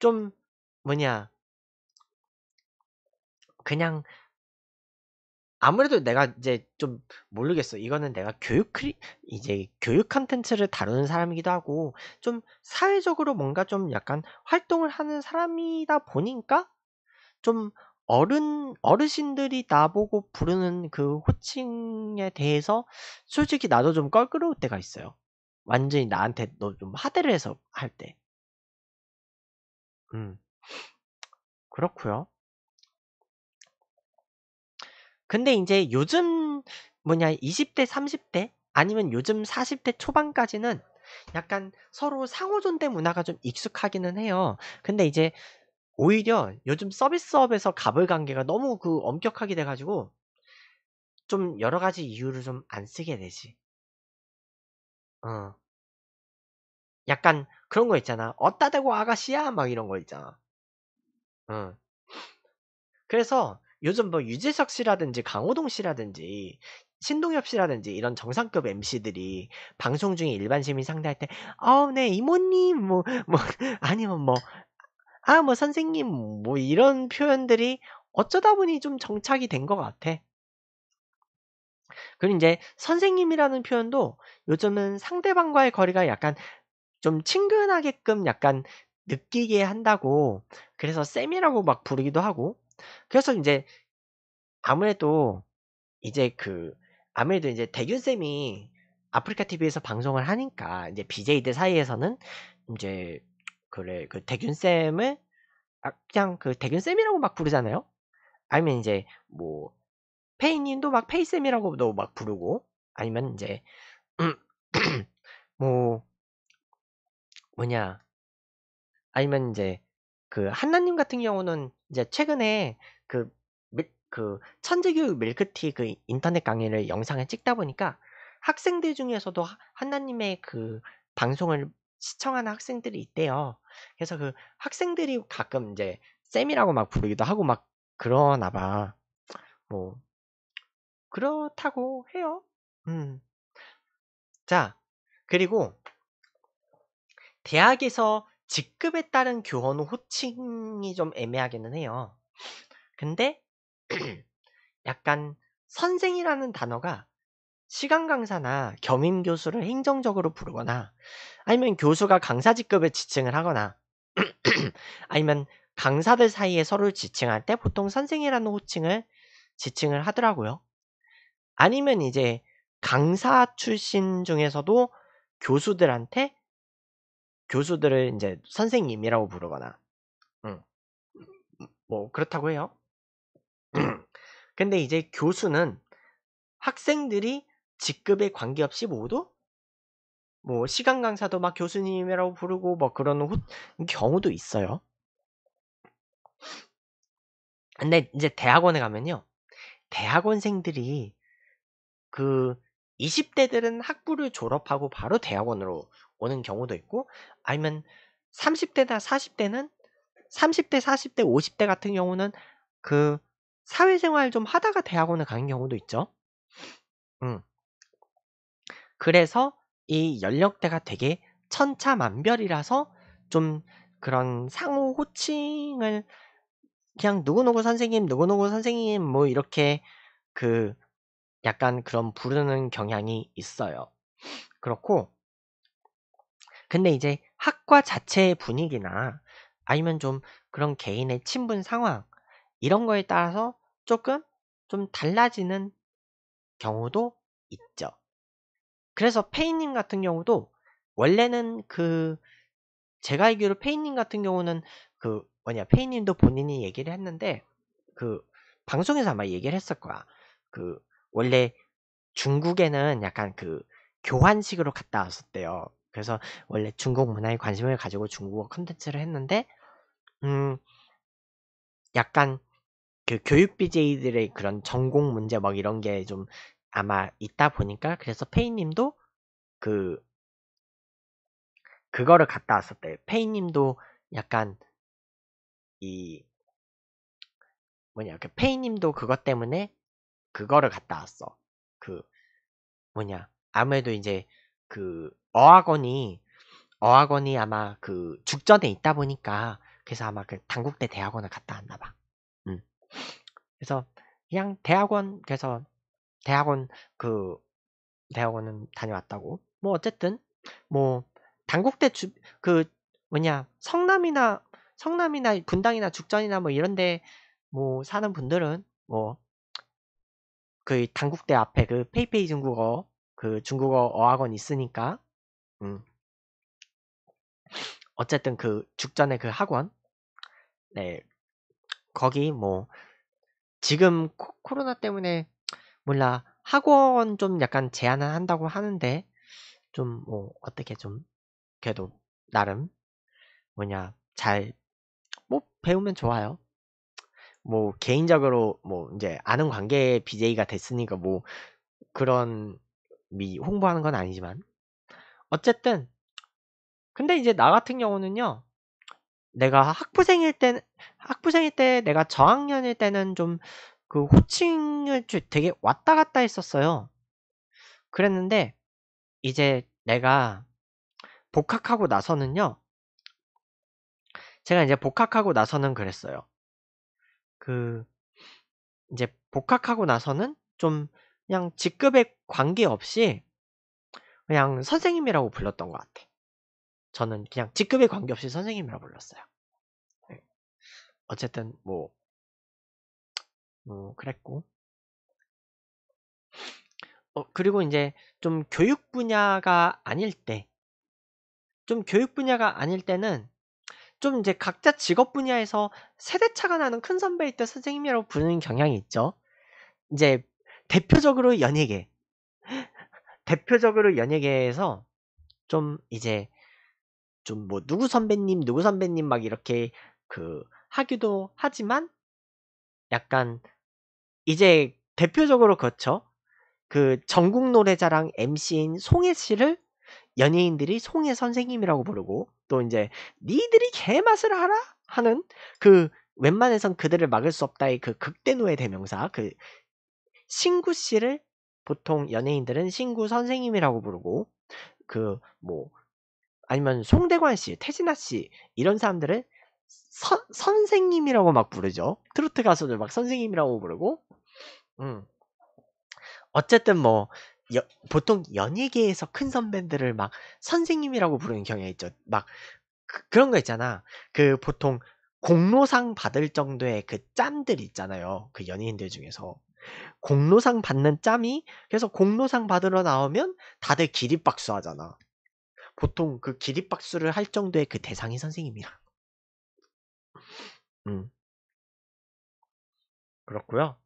좀 뭐냐 그냥 아무래도 내가 이제 좀 모르겠어. 이거는 내가 교육 크리, 이제 교육 컨텐츠를 다루는 사람이기도 하고, 좀 사회적으로 뭔가 좀 약간 활동을 하는 사람이다 보니까, 좀 어른 어르신들이 나보고 부르는 그 호칭에 대해서 솔직히 나도 좀 껄끄러울 때가 있어요. 완전히 나한테 너 좀 하대를 해서 할 때. 음. 그렇고요. 근데 이제 요즘 뭐냐 20대 30대 아니면 요즘 40대 초반까지는 약간 서로 상호존대 문화가 좀 익숙하기는 해요. 근데 이제 오히려 요즘 서비스업에서 갑을 관계가 너무 그 엄격하게 돼가지고 좀 여러 가지 이유를 좀 안 쓰게 되지. 어. 약간 그런 거 있잖아. 어따 대고 아가씨야? 막 이런 거 있잖아. 어. 그래서 요즘 뭐 유재석 씨라든지 강호동 씨라든지 신동엽 씨라든지 이런 정상급 MC들이 방송 중에 일반 시민 상대할 때, 아우, 네, 이모님, 뭐, 뭐, 아니면 뭐, 아, 뭐 선생님, 뭐 이런 표현들이 어쩌다 보니 좀 정착이 된 것 같아. 그리고 이제 선생님이라는 표현도 요즘은 상대방과의 거리가 약간 좀 친근하게끔 약간 느끼게 한다고 그래서 쌤이라고 막 부르기도 하고 그래서 이제 아무래도 이제 그 아무래도 이제 대균 쌤이 아프리카 TV에서 방송을 하니까 이제 BJ들 사이에서는 이제 그래 그 대균 쌤을 아, 그냥 그 대균 쌤이라고 막 부르잖아요. 아니면 이제 뭐 페이님도 막 페이 쌤이라고도 막 부르고 아니면 이제 뭐 뭐냐 아니면 이제 그 한나님 같은 경우는 이제 최근에 그, 밀, 그 천재교육 밀크티 그 인터넷 강의를 영상에 찍다 보니까 학생들 중에서도 하나님의그 방송을 시청하는 학생들이 있대요. 그래서 그 학생들이 가끔 이제 쌤이라고 막 부르기도 하고 막 그러나 봐. 뭐 그렇다고 해요. 음. 자, 그리고 대학에서 직급에 따른 교원 호칭이 좀 애매하기는 해요. 근데 약간 선생이라는 단어가 시간 강사나 겸임 교수를 행정적으로 부르거나 아니면 교수가 강사직급에 지칭을 하거나 아니면 강사들 사이에 서로를 지칭할 때 보통 선생이라는 호칭을 지칭을 하더라고요. 아니면 이제 강사 출신 중에서도 교수들한테 교수들을 이제 선생님이라고 부르거나 음, 뭐 그렇다고 해요. 근데 이제 교수는 학생들이 직급에 관계없이 모두 뭐 시간 강사도 막 교수님이라고 부르고 뭐 그런 호, 경우도 있어요. 근데 이제 대학원에 가면요. 대학원생들이 그 20대들은 학부를 졸업하고 바로 대학원으로 오는 경우도 있고 아니면 30대나 40대는 30대, 40대, 50대 같은 경우는 그 사회생활 좀 하다가 대학원을 가는 경우도 있죠. 음. 그래서 이 연령대가 되게 천차만별이라서 좀 그런 상호 호칭을 그냥 누구누구 선생님, 누구누구 선생님 뭐 이렇게 그 약간 그런 부르는 경향이 있어요. 그렇고 근데 이제 학과 자체의 분위기나 아니면 좀 그런 개인의 친분 상황 이런 거에 따라서 조금 좀 달라지는 경우도 있죠. 그래서 페이님 같은 경우도 원래는 그 제가 알기로 페이님 같은 경우는 그 뭐냐 페이님도 본인이 얘기를 했는데 그 방송에서 아마 얘기를 했을 거야. 그 원래 중국에는 약간 그 교환식으로 갔다 왔었대요. 그래서 원래 중국 문화에 관심을 가지고 중국어 컨텐츠를 했는데 음 약간 그 교육 BJ들의 그런 전공 문제 막 이런 게좀 아마 있다 보니까 그래서 페이님도 그 그거를 갔다 왔었대 페이님도 약간 이 뭐냐 그 페이님도 그것 때문에 그거를 갔다 왔어. 그 뭐냐 아무래도 이제 그 어학원이 어학원이 아마 그 죽전에 있다 보니까 그래서 아마 그 당국대 대학원을 갔다 왔나 봐. 음. 그래서 그냥 대학원 그래서 대학원 그 대학원은 다녀왔다고. 뭐 어쨌든 뭐 단국대 주그 뭐냐 성남이나 성남이나 분당이나 죽전이나 뭐 이런데 뭐 사는 분들은 뭐 그 단국대 앞에 그 페이페이 중국어 그 중국어 어학원 있으니까 음 어쨌든 그 죽전의 그 학원 네 거기 뭐 지금 코, 로나 때문에 몰라 학원 좀 약간 제한을 한다고 하는데 좀 뭐 어떻게 좀 그래도 나름 뭐냐 잘 뭐 배우면 좋아요. 뭐 개인적으로 뭐 이제 아는 관계의 BJ가 됐으니까 뭐 그런 미 홍보하는 건 아니지만 어쨌든 근데 이제 나 같은 경우는요 내가 학부생일 때 학부생일 때 내가 저학년일 때는 좀그 호칭을 되게 왔다 갔다 했었어요. 그랬는데 이제 내가 복학하고 나서는요. 제가 이제 복학하고 나서는 그랬어요. 그 이제 복학하고 나서는 좀 그냥 직급에 관계없이 그냥 선생님이라고 불렀던 것 같아. 저는 그냥 직급에 관계없이 선생님이라고 불렀어요. 네. 어쨌든 뭐 어, 그랬고 어, 그리고 이제 좀 교육 분야가 아닐 때 좀 교육 분야가 아닐 때는 좀 이제 각자 직업 분야에서 세대차가 나는 큰 선배일 때 선생님이라고 부르는 경향이 있죠. 이제 대표적으로 연예계. 대표적으로 연예계에서 좀 이제 좀 뭐 누구 선배님, 누구 선배님 막 이렇게 그 하기도 하지만 약간 이제 대표적으로 그렇죠. 그 전국 노래자랑 MC인 송혜 씨를 연예인들이 송혜 선생님이라고 부르고 또 이제 니들이 개맛을 알아 하는 그 웬만해선 그들을 막을 수 없다의 그 극대노의 대명사 그 신구 씨를 보통 연예인들은 신구 선생님이라고 부르고 그 뭐 아니면 송대관 씨, 태진아 씨 이런 사람들은 서, 선생님이라고 막 부르죠. 트로트 가수들 막 선생님이라고 부르고 음. 어쨌든 뭐 여, 보통 연예계에서 큰 선배들을 막 선생님이라고 부르는 경향이 있죠. 막 그, 런거 있잖아. 그 보통 공로상 받을 정도의 그 짬들 있잖아요. 그 연예인들 중에서. 공로상 받는 짬이 그래서 공로상 받으러 나오면 다들 기립박수 하잖아. 보통 그 기립박수를 할 정도의 그 대상이 선생님이라. 음. 그렇고요.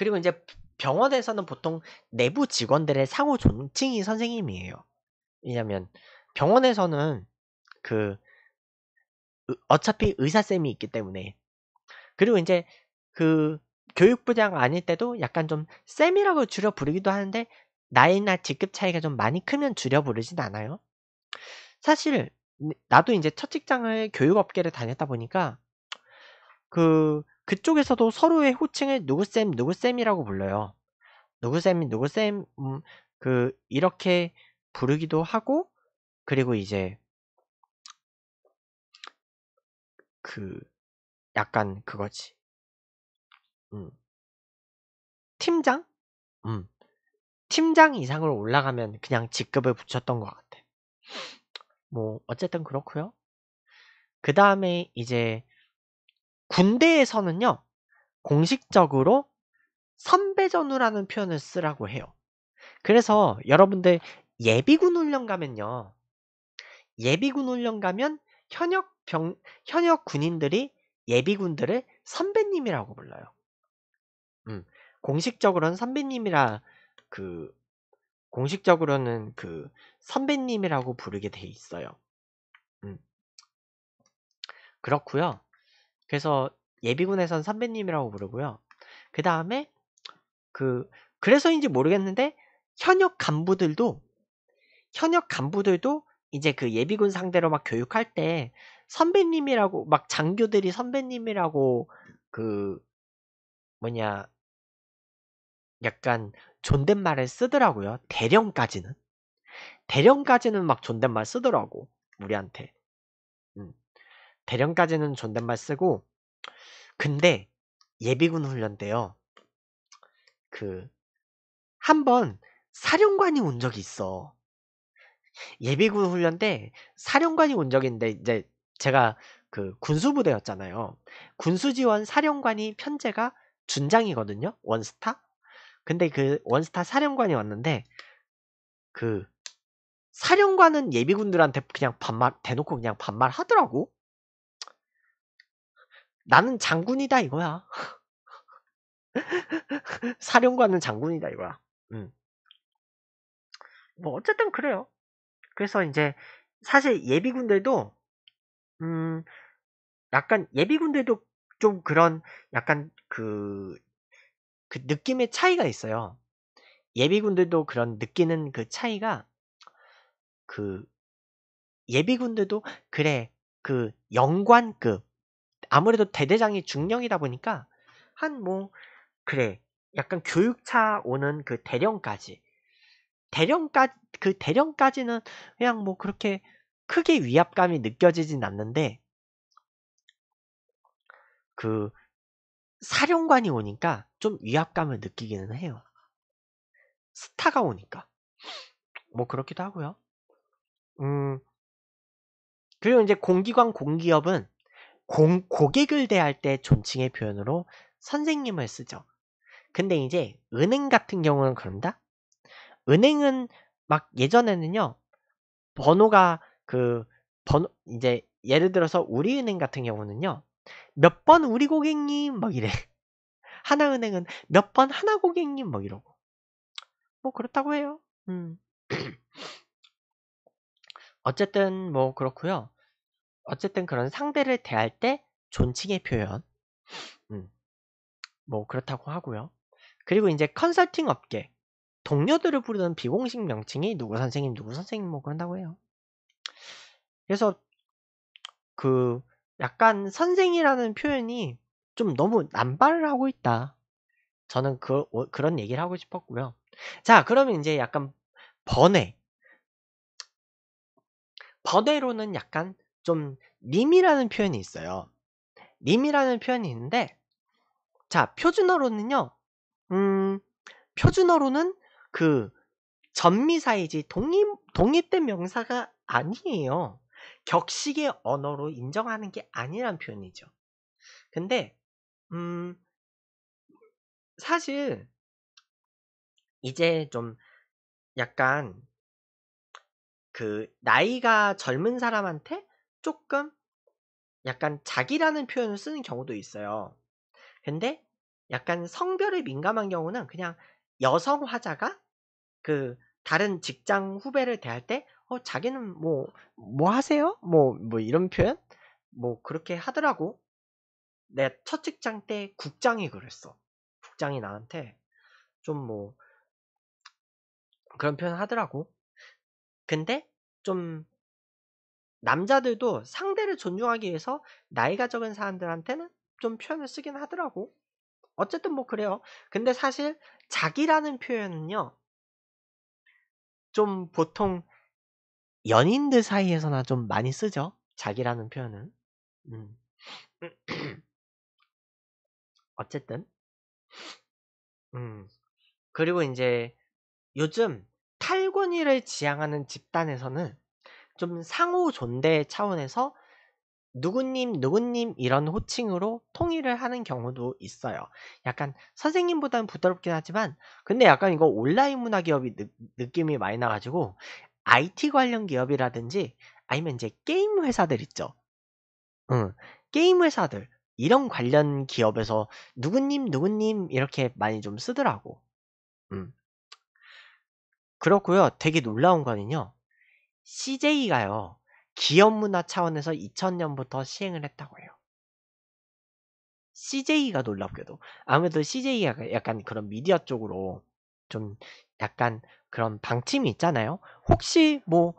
그리고 이제 병원에서는 보통 내부 직원들의 상호 존칭이 선생님이에요. 왜냐면 병원에서는 그 어차피 의사쌤이 있기 때문에 그리고 이제 그 교육부장 아닐 때도 약간 좀 쌤이라고 줄여 부르기도 하는데 나이나 직급 차이가 좀 많이 크면 줄여 부르진 않아요. 사실 나도 이제 첫 직장을 교육업계를 다녔다 보니까 그 그쪽에서도 서로의 호칭을 누구쌤 누구쌤이라고 불러요. 누구쌤이 누구쌤 음, 그 이렇게 부르기도 하고 그리고 이제 그 약간 그거지. 음. 팀장? 음. 팀장 이상으로 올라가면 그냥 직급을 붙였던 것 같아. 뭐 어쨌든 그렇고요. 그 다음에 이제 군대에서는요, 공식적으로 선배전우라는 표현을 쓰라고 해요. 그래서 여러분들 예비군 훈련 가면요. 예비군 훈련 가면 현역 병, 현역 군인들이 예비군들을 선배님이라고 불러요. 음, 공식적으로는 선배님이라 그 공식적으로는 그 선배님이라고 부르게 돼 있어요. 음. 그렇고요. 그래서 예비군에선 선배님이라고 부르고요. 그 다음에 그 그래서인지 모르겠는데 현역 간부들도 현역 간부들도 이제 그 예비군 상대로 막 교육할 때 선배님이라고 막 장교들이 선배님이라고 그 뭐냐 약간 존댓말을 쓰더라고요. 대령까지는 대령까지는 막 존댓말 쓰더라고 우리한테. 음. 대령까지는 존댓말 쓰고 근데 예비군 훈련 때요. 그 한 번 사령관이 온 적이 있어. 예비군 훈련 때 사령관이 온 적인데 이제 제가 그 군수부대였잖아요. 군수지원 사령관이 편제가 준장이거든요. 원스타. 근데 그 원스타 사령관이 왔는데 그 사령관은 예비군들한테 그냥 반말 대놓고 그냥 반말하더라고. 나는 장군이다 이거야. 사령관은 장군이다 이거야. 음. 뭐 어쨌든 그래요. 그래서 이제 사실 예비군들도 음 약간 예비군들도 좀 그런 약간 그, 그 느낌의 차이가 있어요. 예비군들도 그런 느끼는 그 차이가 그 예비군들도 그래 그 영관급 아무래도 대대장이 중령이다 보니까 한 뭐 그래 약간 교육차 오는 그 대령까지 대령까지 그 대령까지는 그냥 뭐 그렇게 크게 위압감이 느껴지진 않는데 그 사령관이 오니까 좀 위압감을 느끼기는 해요. 스타가 오니까 뭐 그렇기도 하고요. 음 그리고 이제 공기관 공기업은 공, 고객을 대할 때 존칭의 표현으로 선생님을 쓰죠. 근데 이제 은행 같은 경우는 그런다? 은행은 막 예전에는요, 번호가 그, 번호, 이제 예를 들어서 우리은행 같은 경우는요, 몇 번 우리 고객님 뭐 이래. 하나은행은 몇 번 하나 고객님 뭐 이러고. 뭐 그렇다고 해요. 음. 어쨌든 뭐 그렇고요. 어쨌든 그런 상대를 대할 때 존칭의 표현. 음, 뭐 그렇다고 하고요. 그리고 이제 컨설팅 업계 동료들을 부르는 비공식 명칭이 누구 선생님 누구 선생님 뭐 그런다고 해요. 그래서 그 약간 선생이라는 표현이 좀 너무 남발을 하고 있다. 저는 그, 그런 얘기를 하고 싶었고요. 자, 그러면 이제 약간 번외. 번외로는 약간 좀 림이라는 표현이 있어요. 림이라는 표현이 있는데 자 표준어로는요. 음 표준어로는 그 전미사이지 동의 동의된 명사가 아니에요. 격식의 언어로 인정하는 게 아니란 표현이죠. 근데 음 사실 이제 좀 약간 그 나이가 젊은 사람한테 조금 약간 자기라는 표현을 쓰는 경우도 있어요. 근데 약간 성별에 민감한 경우는 그냥 여성 화자가 그 다른 직장 후배를 대할 때 어, 자기는 뭐, 뭐 하세요? 뭐, 뭐 이런 표현? 뭐 그렇게 하더라고. 내 첫 직장 때 국장이 그랬어. 국장이 나한테 좀 뭐 그런 표현 하더라고. 근데 좀 남자들도 상대를 존중하기 위해서 나이가 적은 사람들한테는 좀 표현을 쓰긴 하더라고. 어쨌든 뭐 그래요. 근데 사실 자기라는 표현은요. 좀 보통 연인들 사이에서나 좀 많이 쓰죠. 자기라는 표현은. 음. 어쨌든. 음. 그리고 이제 요즘 탈권위를 지향하는 집단에서는 좀 상호 존대 차원에서 누구님, 누구님 이런 호칭으로 통일을 하는 경우도 있어요. 약간 선생님보다는 부드럽긴 하지만, 근데 약간 이거 온라인 문화 기업이 느, 느낌이 많이 나가지고, IT 관련 기업이라든지, 아니면 이제 게임 회사들 있죠. 응, 게임 회사들. 이런 관련 기업에서 누구님, 누구님 이렇게 많이 좀 쓰더라고. 음. 그렇고요 되게 놀라운 거는요. CJ가요. 기업 문화 차원에서 2000년부터 시행을 했다고 해요. CJ가 놀랍게도 아무래도 CJ가 그 약간 그런 미디어 쪽으로 좀 약간 그런 방침이 있잖아요. 혹시 뭐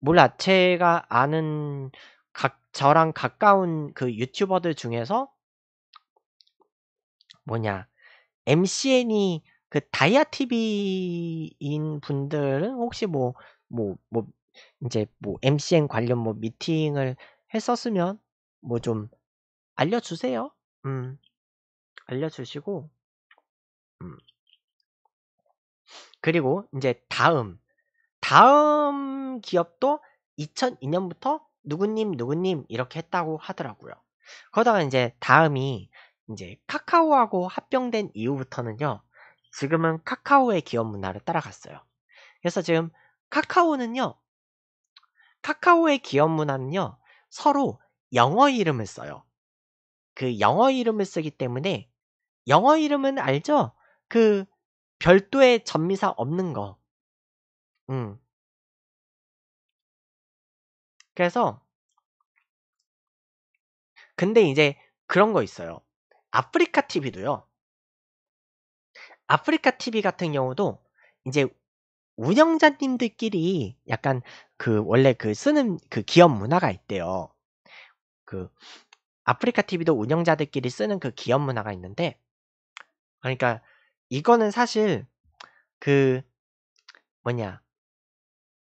몰라 제가 아는 각 저랑 가까운 그 유튜버들 중에서 뭐냐 MCN이 그 다이아 TV인 분들은 혹시 뭐 뭐뭐 뭐, 뭐 이제 뭐 MCN 관련 뭐 미팅을 했었으면 뭐 좀 알려주세요. 음, 알려주시고, 음. 그리고 이제 다음, 다음 기업도 2002년부터 누구님 누구님 이렇게 했다고 하더라고요. 그러다가 이제 다음이 이제 카카오하고 합병된 이후부터는요. 지금은 카카오의 기업 문화를 따라갔어요. 그래서 지금 카카오는요. 카카오의 기업 문화는요, 서로 영어 이름을 써요. 그 영어 이름을 쓰기 때문에 영어 이름은 알죠? 그 별도의 전미사 없는 거. 음. 그래서 근데 이제 그런 거 있어요. 아프리카 TV도요. 아프리카 TV 같은 경우도 이제 운영자님들끼리 약간 그 원래 그 쓰는 그 기업 문화가 있대요. 그 아프리카 TV도 운영자들끼리 쓰는 그 기업 문화가 있는데 그러니까 이거는 사실 그 뭐냐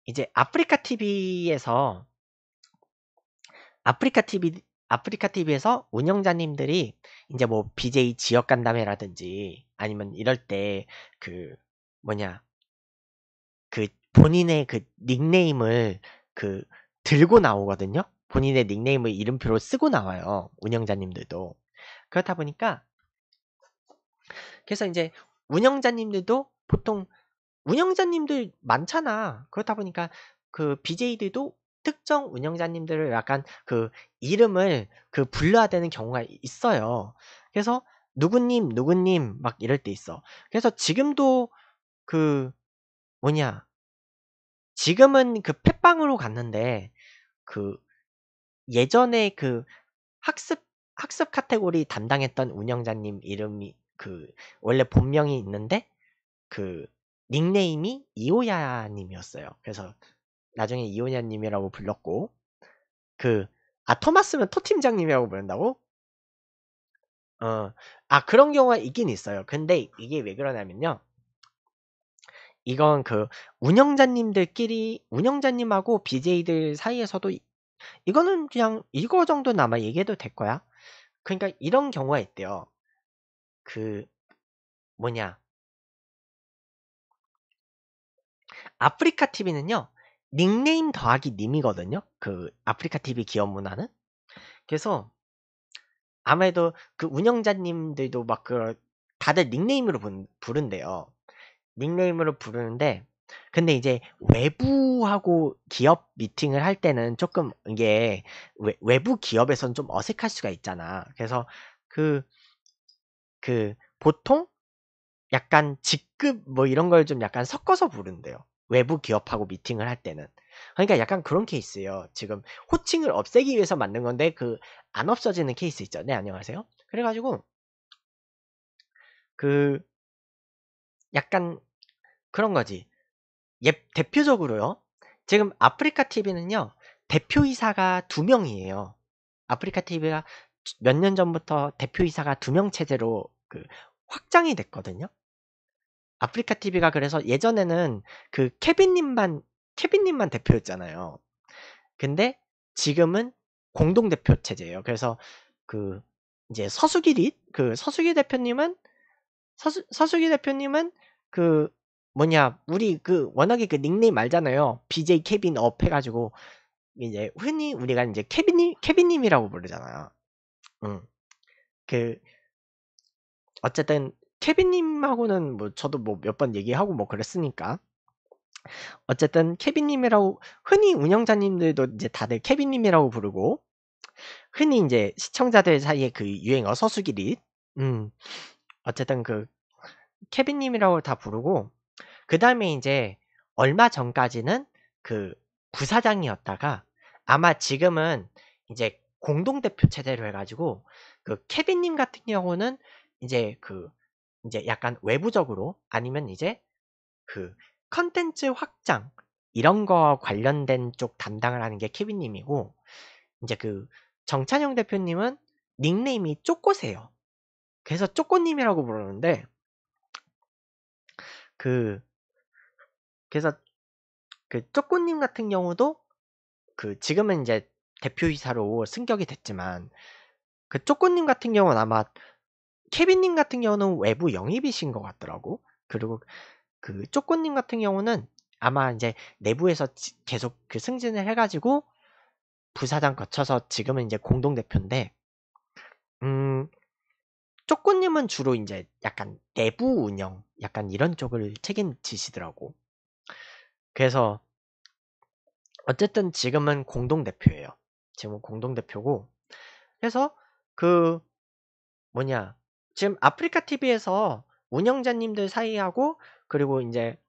이제 아프리카 TV에서 아프리카 TV 아프리카 TV에서 운영자님들이 이제 뭐 BJ 지역 간담회라든지 아니면 이럴 때 그 뭐냐 그 본인의 그 닉네임을 그 들고 나오거든요. 본인의 닉네임을 이름표로 쓰고 나와요. 운영자님들도. 그렇다 보니까 그래서 이제 운영자님들도 보통 운영자님들 많잖아. 그렇다 보니까 그 BJ들도 특정 운영자님들을 약간 그 이름을 그 불러야 되는 경우가 있어요. 그래서 누구님, 누구님 막 이럴 때 있어. 그래서 지금도 그 뭐냐 지금은 그펫방으로 갔는데 그 예전에 그 학습 학습 카테고리 담당했던 운영자님 이름이 그 원래 본명이 있는데 그 닉네임이 이오야님이었어요. 그래서 나중에 이오야님이라고 불렀고 그아 토마스면 토 팀장님이라고 부른다고? 어아 그런 경우가 있긴 있어요. 근데 이게 왜 그러냐면요. 이건 그 운영자님들끼리 운영자님하고 BJ들 사이에서도 이, 거는 그냥 이거 정도는 아마 얘기해도 될 거야. 그러니까 이런 경우가 있대요. 그 뭐냐 아프리카 TV는요 닉네임 더하기 님이거든요. 그 아프리카 TV 기업 문화는 그래서 아무래도 그 운영자님들도 막 그 다들 닉네임으로 부른대요. 닉네임으로 부르는데 근데 이제 외부하고 기업 미팅을 할 때는 조금 이게 외, 부 기업에선 좀 어색할 수가 있잖아. 그래서 그, 그, 보통 약간 직급 뭐 이런 걸 좀 약간 섞어서 부른대요. 외부 기업하고 미팅을 할 때는. 그러니까 약간 그런 케이스예요. 지금 호칭을 없애기 위해서 만든 건데 그 안 없어지는 케이스 있죠. 네, 안녕하세요. 그래가지고 그 약간 그런 거지. 예, 대표적으로요. 지금 아프리카 TV는요. 대표이사가 두 명이에요. 아프리카 TV가 몇 년 전부터 대표이사가 두 명 체제로 그 확장이 됐거든요. 아프리카 TV가 그래서 예전에는 그 케빈님만 케빈님만 대표였잖아요. 근데 지금은 공동 대표 체제예요. 그래서 그 이제 서수길이 그 서수기 대표님은 서수, 서수기 대표님은 그 뭐냐 우리 그 워낙에 그 닉네임 알잖아요. BJ 케빈 업 해가지고 이제 흔히 우리가 이제 케빈님 케빈님이라고 부르잖아요. 음. 그 어쨌든 케빈님하고는 뭐 저도 뭐 몇 번 얘기하고 뭐 그랬으니까 어쨌든 케빈님이라고 흔히 운영자님들도 이제 다들 케빈님이라고 부르고 흔히 이제 시청자들 사이에 그 유행어 서수기리 음 어쨌든 그 케빈님이라고 다 부르고 그 다음에 이제 얼마 전까지는 그 부사장이었다가 아마 지금은 이제 공동대표 체제로 해가지고 그 케빈님 같은 경우는 이제 그 이제 약간 외부적으로 아니면 이제 그 컨텐츠 확장 이런 거 관련된 쪽 담당을 하는 게 케빈님이고 이제 그 정찬영 대표님은 닉네임이 쪼꼬세요. 그래서 쪼꼬님이라고 부르는데 그 그래서 그 쪼꼬님 같은 경우도 그 지금은 이제 대표이사로 승격이 됐지만 그 쪼꼬님 같은 경우는 아마 케빈님 같은 경우는 외부 영입이신 것 같더라고. 그리고 그 쪼꼬님 같은 경우는 아마 이제 내부에서 계속 그 승진을 해가지고 부사장 거쳐서 지금은 이제 공동 대표인데, 음, 쪼꼬님은 주로 이제 약간 내부 운영, 약간 이런 쪽을 책임지시더라고. 그래서 어쨌든 지금은 공동대표예요. 지금은 공동대표고 그래서 그 뭐냐 지금 아프리카 TV에서 운영자님들 사이하고 그리고 이제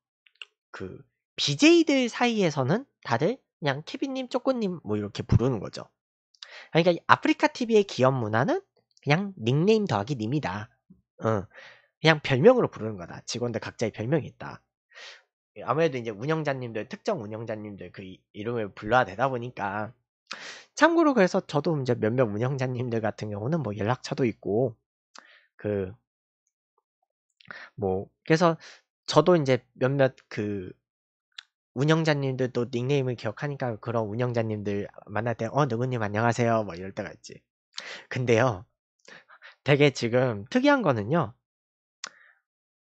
그 BJ들 사이에서는 다들 그냥 케빈님, 쪼꼬님 뭐 이렇게 부르는 거죠. 그러니까 아프리카 TV의 기업 문화는 그냥 닉네임 더하기 님이다. 어, 그냥 별명으로 부르는 거다. 직원들 각자의 별명이 있다. 예, 아무래도 이제 운영자님들 특정 운영자님들 그 이름을 불러야 되다 보니까 참고로 그래서 저도 이제 몇몇 운영자님들 같은 경우는 뭐 연락처도 있고 그 뭐 그래서 저도 이제 몇몇 그 운영자님들도 닉네임을 기억하니까 그런 운영자님들 만날 때 어 누구님 안녕하세요 뭐 이럴 때가 있지 근데요 되게 지금 특이한 거는요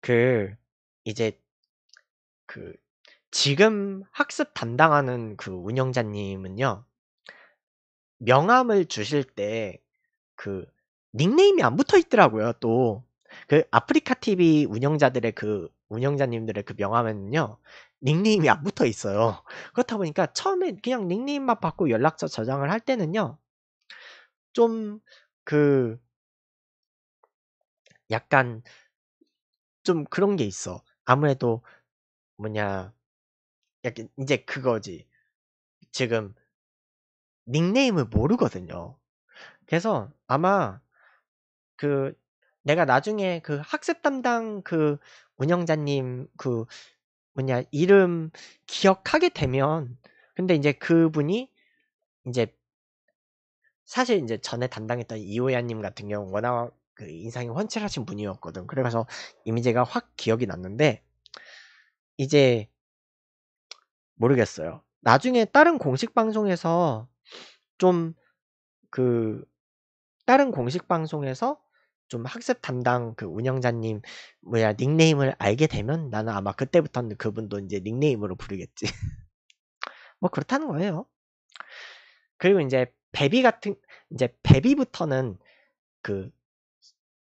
그 이제 그 지금 학습 담당하는 그 운영자님은요. 명함을 주실 때 그 닉네임이 안 붙어 있더라고요. 또 그 아프리카 TV 운영자들의 그 운영자님들의 그 명함에는요. 닉네임이 안 붙어 있어요. 그렇다 보니까 처음에 그냥 닉네임만 받고 연락처 저장을 할 때는요. 좀 그 약간 좀 그런 게 있어. 아무래도 뭐냐 약간 이제 그거지 지금 닉네임을 모르거든요 그래서 아마 그 내가 나중에 그 학습 담당 그 운영자님 그 뭐냐 이름 기억하게 되면 근데 이제 그분이 이제 사실 이제 전에 담당했던 이호야님 같은 경우 워낙 그 인상이 훤칠하신 분이었거든. 그래서 이미지가 확 기억이 났는데 이제 모르겠어요. 나중에 다른 공식 방송에서 좀 그 다른 공식 방송에서 좀 학습 담당 그 운영자님 뭐야 닉네임을 알게 되면 나는 아마 그때부터는 그분도 이제 닉네임으로 부르겠지. 뭐 그렇다는 거예요. 그리고 이제 베비 같은 이제 베비부터는 그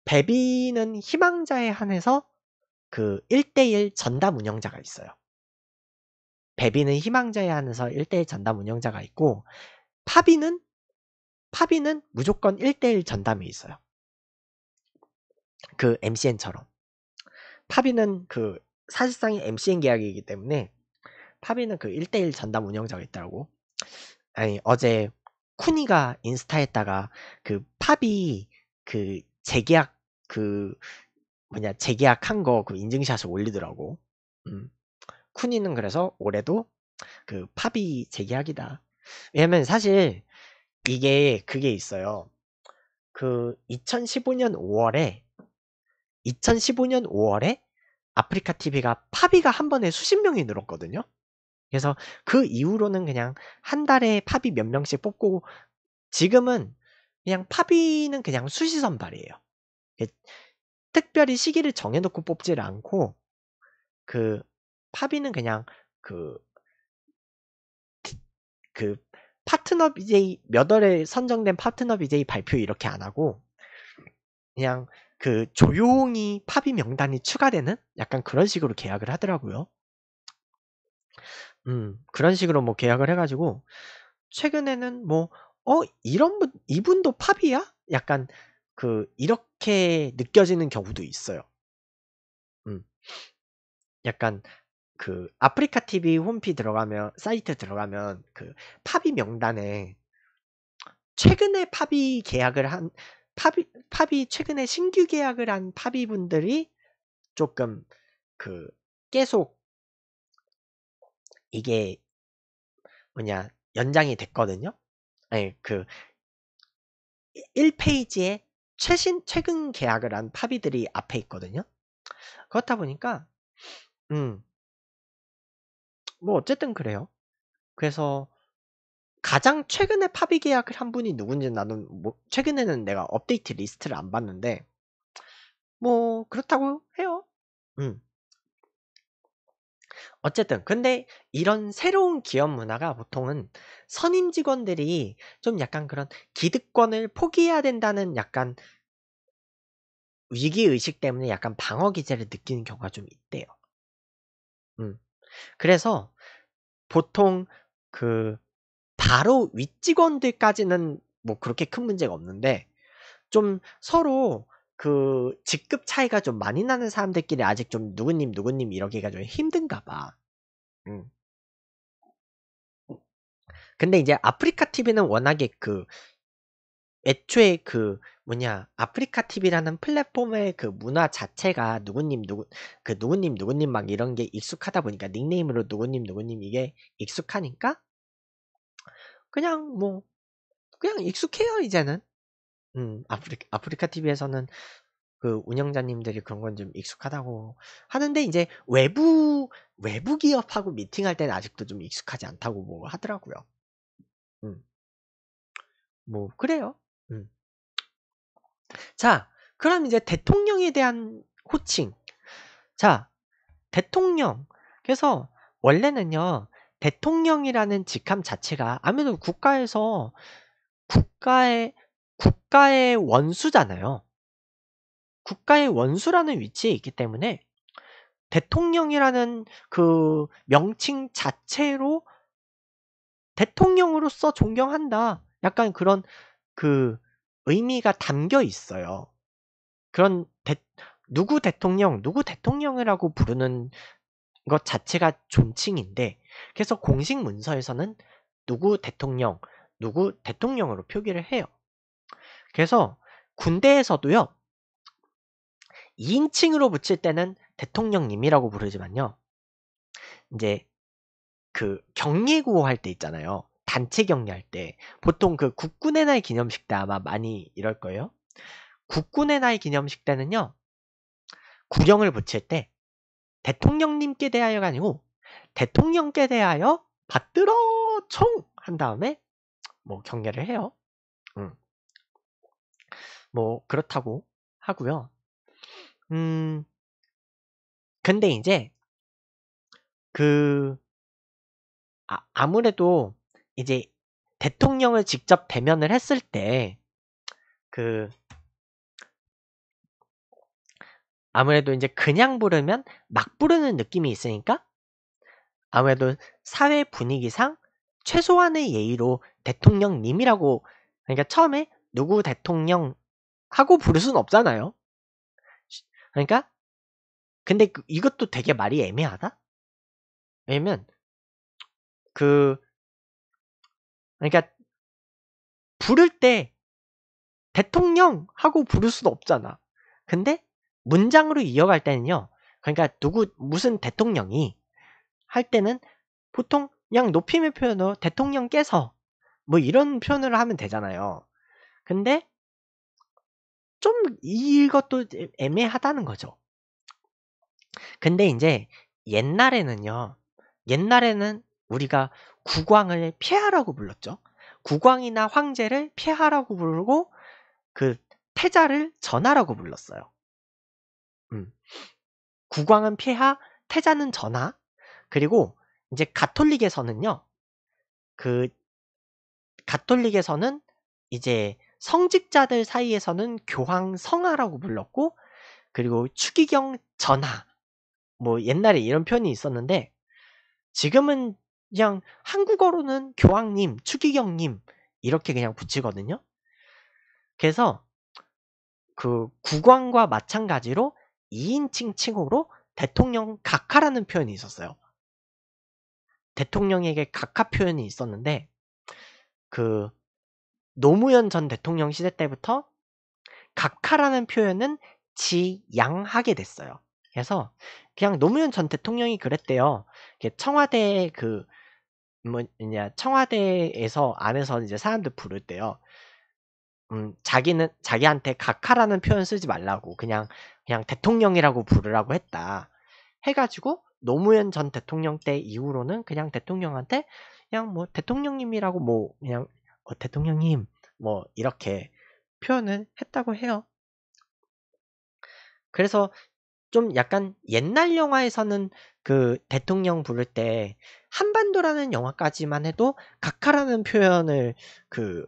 베비는 희망자에 한해서 그 1대1 전담 운영자가 있어요. 베비는 희망자에 한해서 1대1 전담 운영자가 있고 파비는 파비는 무조건 1대1 전담이 있어요. 그 MCN처럼. 파비는 그사실상 MCN 계약이기 때문에 파비는 그 1대1 전담 운영자가 있다고. 아니, 어제 쿠니가 인스타에다가 그 파비 그 재계약 그 뭐냐 재계약한 거 그 인증샷을 올리더라고. 음. 쿠니는 그래서 올해도 그 팝이 재계약이다. 왜냐면 사실 이게 그게 있어요. 그 2015년 5월에 2015년 5월에 아프리카 TV가 팝이가 한 번에 수십 명이 늘었거든요. 그래서 그 이후로는 그냥 한 달에 팝이 몇 명씩 뽑고 지금은 그냥 팝이는 그냥 수시 선발이에요. 그 특별히 시기를 정해놓고 뽑지를 않고 그 파비는 그냥 그, 그 파트너 BJ 몇 월에 선정된 파트너 BJ 발표 이렇게 안 하고 그냥 그 조용히 파비 명단이 추가되는 약간 그런 식으로 계약을 하더라고요. 음, 그런 식으로 뭐 계약을 해가지고 최근에는 뭐 어, 이런 분, 이분도 팝이야? 약간 그 이렇게 느껴지는 경우도 있어요. 음. 약간 그 아프리카 TV 홈피 들어가면 사이트 들어가면 그 파비 명단에 최근에 파비 계약을 한 파비 파비 최근에 신규 계약을 한 파비 분들이 조금 그 계속 이게 뭐냐 연장이 됐거든요. 아니 그 1페이지에 최신 최근 계약을 한 파비들이 앞에 있거든요. 그렇다 보니까 음. 뭐 어쨌든 그래요. 그래서 가장 최근에 파비 계약을 한 분이 누군지 나는 뭐 최근에는 내가 업데이트 리스트를 안 봤는데 뭐 그렇다고 해요. 음. 어쨌든 근데 이런 새로운 기업 문화가 보통은 선임 직원들이 좀 약간 그런 기득권을 포기해야 된다는 약간 위기 의식 때문에 약간 방어 기제를 느끼는 경우가 좀 있대요. 음. 그래서 보통 그 바로 윗 직원들까지는 뭐 그렇게 큰 문제가 없는데 좀 서로 그 직급 차이가 좀 많이 나는 사람들끼리 아직 좀 누구님 누구님 이러기가 좀 힘든가 봐. 음. 근데 이제 아프리카 TV는 워낙에 그 애초에 그 뭐냐 아프리카 TV라는 플랫폼의 그 문화 자체가 누구님 누구 그 누구님 누구님 막 이런 게 익숙하다 보니까 닉네임으로 누구님 누구님 이게 익숙하니까 그냥 뭐 그냥 익숙해요 이제는 음, 아프리카, 아프리카 TV에서는 그 운영자님들이 그런 건 좀 익숙하다고 하는데 이제 외부 외부 기업하고 미팅할 때는 아직도 좀 익숙하지 않다고 뭐 하더라고요. 음. 뭐 그래요. 음. 자, 그럼 이제 대통령에 대한 호칭. 자, 대통령. 그래서 원래는요. 대통령이라는 직함 자체가 아무래도 국가에서 국가의 국가의 원수잖아요. 국가의 원수라는 위치에 있기 때문에 대통령이라는 그 명칭 자체로 대통령으로서 존경한다. 약간 그런 그 의미가 담겨 있어요. 그런 대, 누구 대통령, 누구 대통령이라고 부르는 것 자체가 존칭인데, 그래서 공식 문서에서는 누구 대통령, 누구 대통령으로 표기를 해요. 그래서 군대에서도요. 2인칭으로 붙일 때는 대통령님이라고 부르지만요. 이제 그 격리구호 할 때 있잖아요. 단체 경리할때 보통 그 국군의 날 기념식 때 아마 많이 이럴 거예요. 국군의 날 기념식 때는요. 구령을 붙일 때 대통령님께 대하여가 아니고 대통령께 대하여 받들어 총 한 다음에 뭐 경례를 해요. 뭐 그렇다고 하고요. 음, 근데 이제 그 아, 아무래도 이제 대통령을 직접 대면을 했을 때 그 아무래도 이제 그냥 부르면 막 부르는 느낌이 있으니까 아무래도 사회 분위기상 최소한의 예의로 대통령님이라고 그러니까 처음에 누구 대통령 하고 부를 순 없잖아요. 그러니까 근데 그, 이것도 되게 말이 애매하다. 왜냐면 그 그러니까 부를 때 대통령 하고 부를 수도 없잖아. 근데 문장으로 이어갈 때는요. 그러니까 누구 무슨 대통령이 할 때는 보통 그냥 높임의 표현으로 대통령께서 뭐 이런 표현을 하면 되잖아요. 근데 좀 이것도 애매하다는 거죠. 근데 이제 옛날에는요. 옛날에는 우리가 국왕을 폐하라고 불렀죠. 국왕이나 황제를 폐하라고 부르고 그 태자를 전하라고 불렀어요. 음. 국왕은 폐하, 태자는 전하. 그리고 이제 가톨릭에서는요. 그 가톨릭에서는 이제 성직자들 사이에서는 교황 성하라고 불렀고 그리고 추기경 전하 뭐 옛날에 이런 표현이 있었는데 지금은 그냥 한국어로는 교황님, 추기경님 이렇게 그냥 붙이거든요. 그래서 그 국왕과 마찬가지로 2인칭 칭호로 대통령 각하라는 표현이 있었어요. 대통령에게 각하 표현이 있었는데 그 노무현 전 대통령 시대 때부터 각하라는 표현은 지양하게 됐어요. 그래서 그냥 노무현 전 대통령이 그랬대요. 청와대 그 뭐냐 청와대에서 안에서 이제 사람들 부를 때요. 음, 자기는 자기한테 각하라는 표현 쓰지 말라고 그냥 그냥 대통령이라고 부르라고 했다. 해가지고 노무현 전 대통령 때 이후로는 그냥 대통령한테 그냥 뭐 대통령님이라고 뭐 그냥 어, 대통령님 뭐 이렇게 표현을 했다고 해요. 그래서 좀 약간 옛날 영화에서는 그 대통령 부를 때 한반도라는 영화까지만 해도 각하라는 표현을 그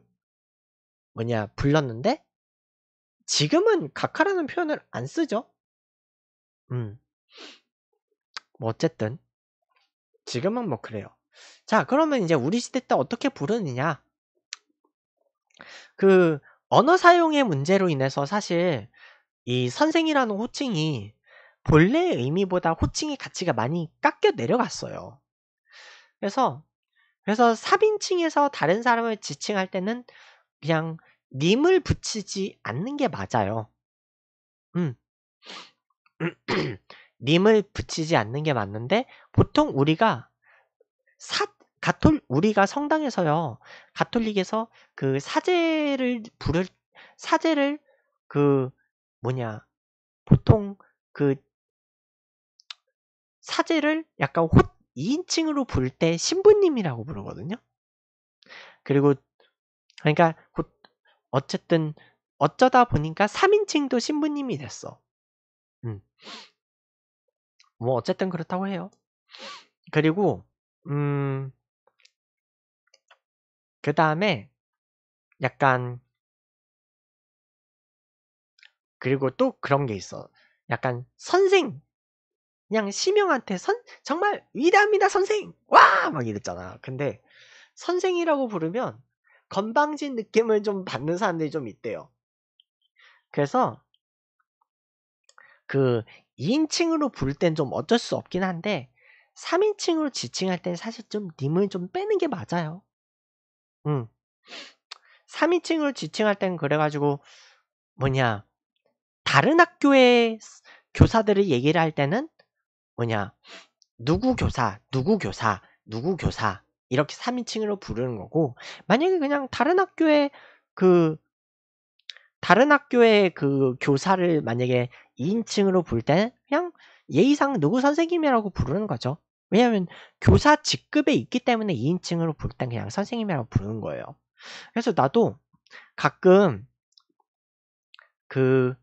뭐냐 불렀는데 지금은 각하라는 표현을 안 쓰죠. 음. 뭐 어쨌든 지금은 뭐 그래요. 자, 그러면 이제 우리 시대 때 어떻게 부르느냐? 그 언어 사용의 문제로 인해서 사실 이 선생이라는 호칭이 본래의 의미보다 호칭의 가치가 많이 깎여 내려갔어요. 그래서 그래서 3인칭에서 다른 사람을 지칭할 때는 그냥 님을 붙이지 않는 게 맞아요. 음. 님을 붙이지 않는 게 맞는데 보통 우리가 사, 가톨 우리가 성당에서요 가톨릭에서 그 사제를 부를 사제를 그 뭐냐 보통 그 사제를 약간 호, 2인칭으로 부를 때 신부님이라고 부르거든요. 그리고 그러니까 곧 어쨌든 어쩌다 보니까 3인칭도 신부님이 됐어. 음. 뭐 어쨌든 그렇다고 해요. 그리고 음그 다음에 약간 그리고 또 그런 게 있어. 약간 선생 그냥 시명한테 선 정말 위대합니다 선생 와 막 이랬잖아. 근데 선생이라고 부르면 건방진 느낌을 좀 받는 사람들이 좀 있대요. 그래서 그 2인칭으로 부를 땐 좀 어쩔 수 없긴 한데 3인칭으로 지칭할 땐 사실 좀 님을 좀 빼는 게 맞아요. 음. 3인칭을 지칭할 땐 그래가지고 뭐냐 다른 학교의 교사들을 얘기를 할 때는 뭐냐 누구 교사 누구 교사 누구 교사 이렇게 3인칭으로 부르는 거고 만약에 그냥 다른 학교의 그 다른 학교의 그 교사를 만약에 2인칭으로 부를 때 그냥 예의상 누구 선생님이라고 부르는 거죠 왜냐하면 교사 직급에 있기 때문에 2인칭으로 부를 땐 그냥 선생님이라고 부르는 거예요. 그래서 나도 가끔 그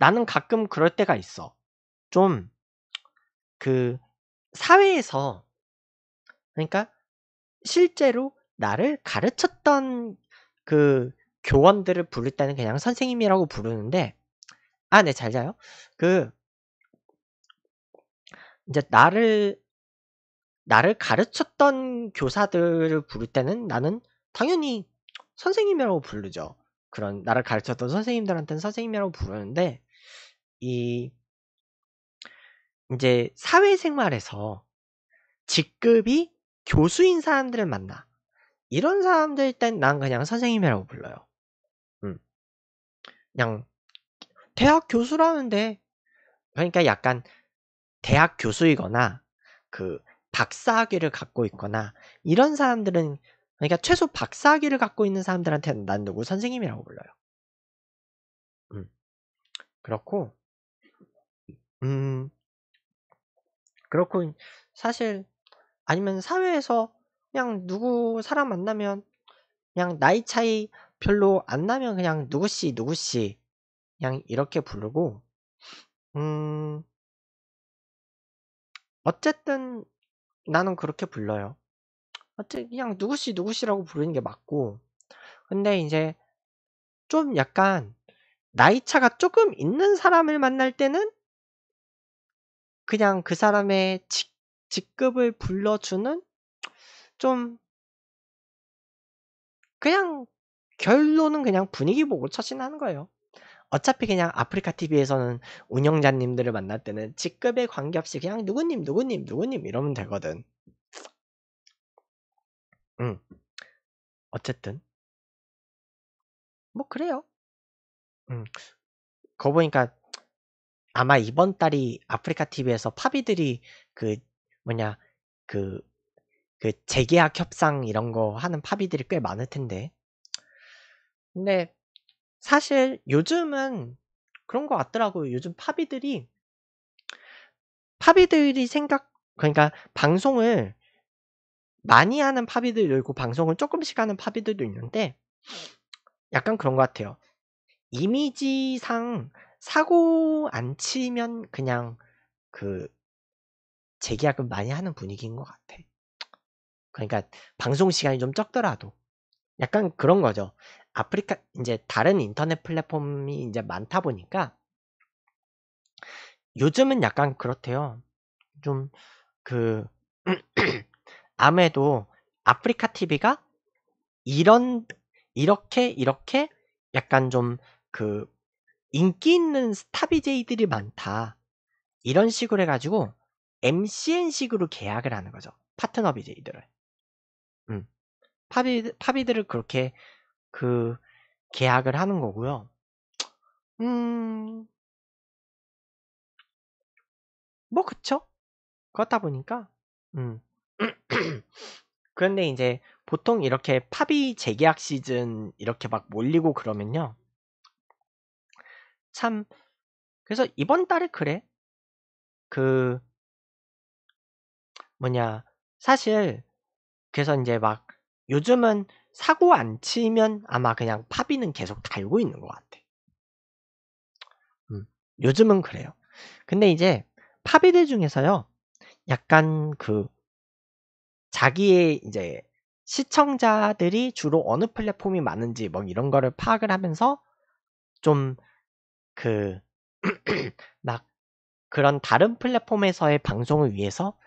나는 가끔 그럴 때가 있어. 좀 그 사회에서 그러니까 실제로 나를 가르쳤던 그 교원들을 부를 때는 그냥 선생님이라고 부르는데 아, 네, 잘 자요. 그 이제 나를 나를 가르쳤던 교사들을 부를 때는 나는 당연히 선생님이라고 부르죠. 그런 나를 가르쳤던 선생님들한테는 선생님이라고 부르는데 이 이제 사회생활에서 직급이 교수인 사람들을 만나 이런 사람들 땐 난 그냥 선생님이라고 불러요. 음. 그냥 대학 교수라는데 그러니까 약간 대학 교수이거나 그 박사학위를 갖고 있거나 이런 사람들은 그러니까 최소 박사학위를 갖고 있는 사람들한테는 난 누구 선생님이라고 불러요. 음. 그렇고 음. 그렇고 사실 아니면 사회에서 그냥 누구 사람 만나면 그냥 나이 차이 별로 안 나면 그냥 누구씨 누구씨 그냥 이렇게 부르고 음 어쨌든 나는 그렇게 불러요. 어쨌든 그냥 누구씨 누구씨라고 부르는 게 맞고 근데 이제 좀 약간 나이차가 조금 있는 사람을 만날 때는 그냥 그 사람의 직, 직급을 불러주는 좀 그냥 결론은 그냥 분위기 보고 처신하는 거예요. 어차피 그냥 아프리카 TV에서는 운영자님들을 만날 때는 직급에 관계없이 그냥 누구님 누구님 누구님 이러면 되거든. 음. 어쨌든 뭐 그래요. 음. 거 보니까 아마 이번 달이 아프리카 TV에서 파비들이 그 뭐냐 그그 그 재계약 협상 이런 거 하는 파비들이 꽤 많을 텐데. 근데 사실 요즘은 그런 것 같더라고요. 요즘 파비들이파비들이 생각 그러니까 방송을 많이 하는 파비들도 있고 방송을 조금씩 하는 파비들도 있는데 약간 그런 것 같아요. 이미지상 사고 안 치면 그냥 그 재계약을 많이 하는 분위기인 것 같아. 그러니까 방송 시간이 좀 적더라도 약간 그런 거죠. 아프리카 이제 다른 인터넷 플랫폼이 이제 많다 보니까 요즘은 약간 그렇대요. 좀 그 아무래도 아프리카 TV가 이런 이렇게 이렇게 약간 좀 그 인기 있는 스타 BJ들이 많다. 이런 식으로 해가지고 MCN식으로 계약을 하는 거죠. 파트너 BJ들을. 음. 파비, 파비들을 그렇게 그 계약을 하는 거고요. 음, 뭐 그쵸? 그렇다 보니까, 음. 그런데 이제 보통 이렇게 팝이 재계약 시즌 이렇게 막 몰리고 그러면요. 참, 그래서 이번 달에 그래. 그, 뭐냐, 사실, 그래서 이제 막 요즘은 사고 안 치면 아마 그냥 파비는 계속 달고 있는 것 같아. 음, 요즘은 그래요. 근데 이제 파비들 중에서요, 약간 그 자기의 이제 시청자들이 주로 어느 플랫폼이 많은지 뭐 이런 거를 파악을 하면서 좀 그 막 그런 다른 플랫폼에서의 방송을 위해서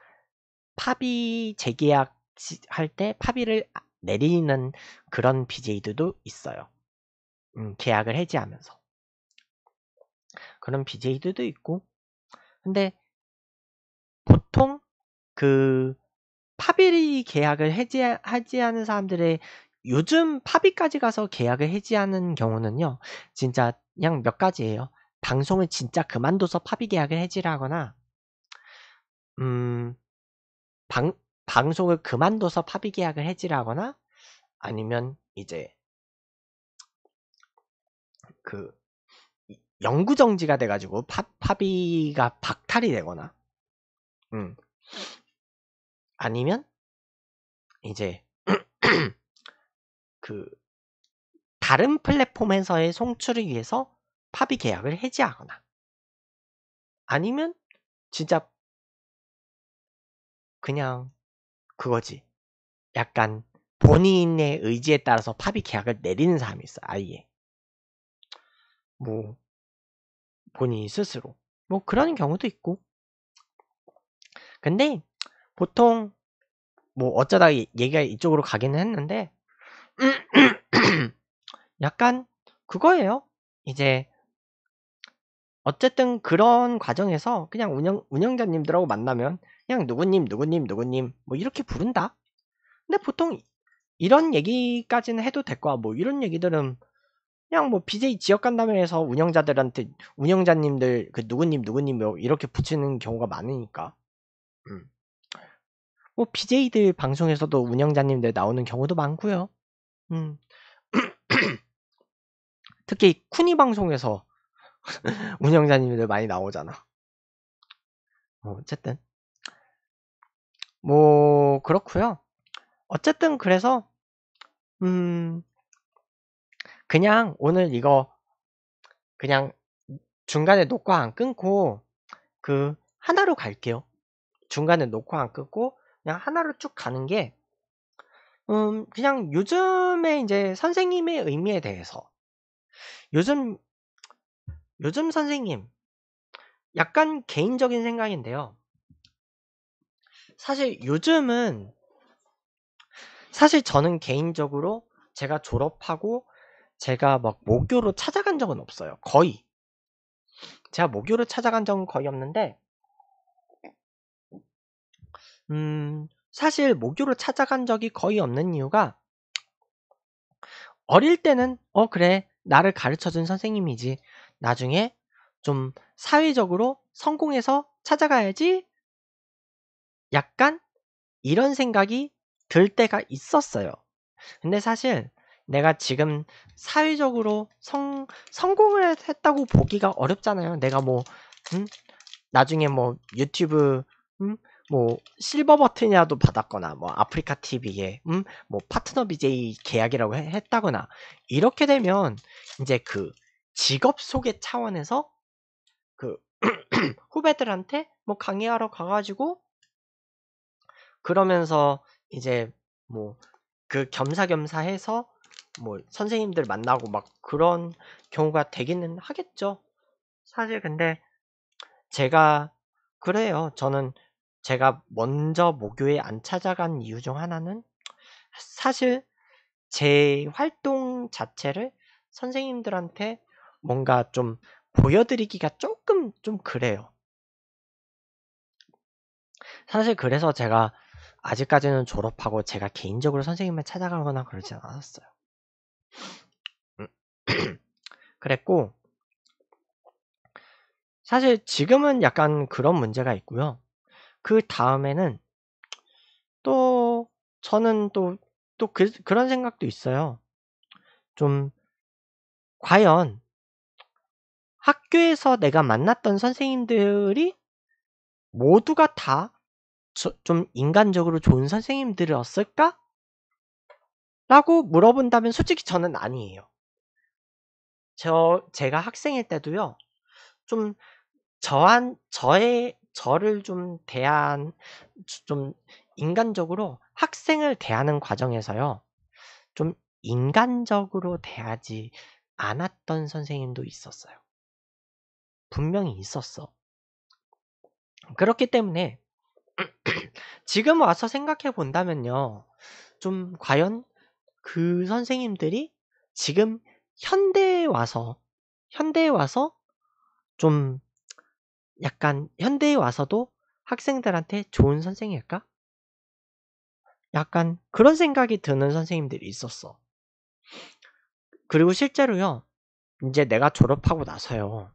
파비 재계약 할 때 파비를 내리는 그런 BJ들도 있어요. 음, 계약을 해지하면서. 그런 BJ들도 있고, 근데 보통 그 파비리 계약을 해지, 해지하는 사람들의 요즘 파비까지 가서 계약을 해지하는 경우는요, 진짜 그냥 몇 가지예요. 방송을 진짜 그만둬서 파비 계약을 해지를 하거나, 음, 방, 방송을 그만둬서 파비 계약을 해지라거나 아니면 이제 그 영구 정지가 돼가지고 파, 파비가 박탈이 되거나 음 아니면 이제 그 다른 플랫폼에서의 송출을 위해서 파비 계약을 해지하거나 아니면 진짜 그냥 그거지. 약간 본인의 의지에 따라서 팝이 계약을 내리는 사람이 있어, 아예. 뭐, 본인 스스로. 뭐 그런 경우도 있고. 근데 보통 뭐 어쩌다 얘기가 이쪽으로 가기는 했는데 약간 그거예요. 이제 어쨌든 그런 과정에서 그냥 운영 운영자님들하고 만나면 그냥 누구님 누구님 누구님 뭐 이렇게 부른다 근데 보통 이런 얘기까지는 해도 될 거야 뭐 이런 얘기들은 그냥 뭐 BJ 지역 간담회에서 운영자들한테 운영자님들 그 누구님 누구님 뭐 이렇게 붙이는 경우가 많으니까 음. 뭐 BJ들 방송에서도 운영자님들 나오는 경우도 많고요 음. 특히 쿠니 방송에서 운영자님들 많이 나오잖아 어, 어쨌든 뭐 그렇고요. 어쨌든 그래서 음 그냥 오늘 이거 그냥 중간에 놓고 안 끊고 그 하나로 갈게요. 중간에 놓고 안 끊고 그냥 하나로 쭉 가는 게 음, 그냥 요즘에 이제 선생님의 의미에 대해서 요즘 요즘 선생님 약간 개인적인 생각인데요. 사실 요즘은 사실 저는 개인적으로 제가 졸업하고 제가 막 모교로 찾아간 적은 없어요. 거의. 제가 모교로 찾아간 적은 거의 없는데, 음, 사실 모교로 찾아간 적이 거의 없는 이유가, 어릴 때는, 어, 그래, 나를 가르쳐준 선생님이지. 나중에 좀 사회적으로 성공해서 찾아가야지 약간 이런 생각이 들 때가 있었어요. 근데 사실 내가 지금 사회적으로 성, 성공을 했다고 보기가 어렵잖아요. 내가 뭐, 음? 나중에 뭐 유튜브, 음? 뭐 실버 버튼이라도 받았거나 뭐 아프리카 TV에 음? 뭐 파트너 BJ 계약이라고 해, 했다거나 이렇게 되면 이제 그 직업 소개 차원에서 그 후배들한테 뭐 강의하러 가가지고 그러면서 이제 뭐 그 겸사겸사 해서 뭐 선생님들 만나고 막 그런 경우가 되기는 하겠죠. 사실 근데 제가 그래요. 저는 제가 먼저 모교에 안 찾아간 이유 중 하나는 사실 제 활동 자체를 선생님들한테 뭔가 좀 보여드리기가 조금 좀 그래요. 사실 그래서 제가 아직까지는 졸업하고 제가 개인적으로 선생님을 찾아가거나 그러진 않았어요. 음, 그랬고 사실 지금은 약간 그런 문제가 있고요. 그 다음에는 또 저는 또 또 그, 그런 생각도 있어요. 좀 과연 학교에서 내가 만났던 선생님들이 모두가 다 저, 좀 인간적으로 좋은 선생님들을 얻을까? 라고 물어본다면 솔직히 저는 아니에요. 저, 제가 학생일 때도요, 좀, 저한, 저의, 저를 좀 대한, 좀, 인간적으로 학생을 대하는 과정에서요, 좀 인간적으로 대하지 않았던 선생님도 있었어요. 분명히 있었어. 그렇기 때문에 지금 와서 생각해 본다면요. 좀 과연 그 선생님들이 지금 현대에 와서 현대에 와서 좀 약간 현대에 와서도 학생들한테 좋은 선생일까? 약간 그런 생각이 드는 선생님들이 있었어. 그리고 실제로요. 이제 내가 졸업하고 나서요.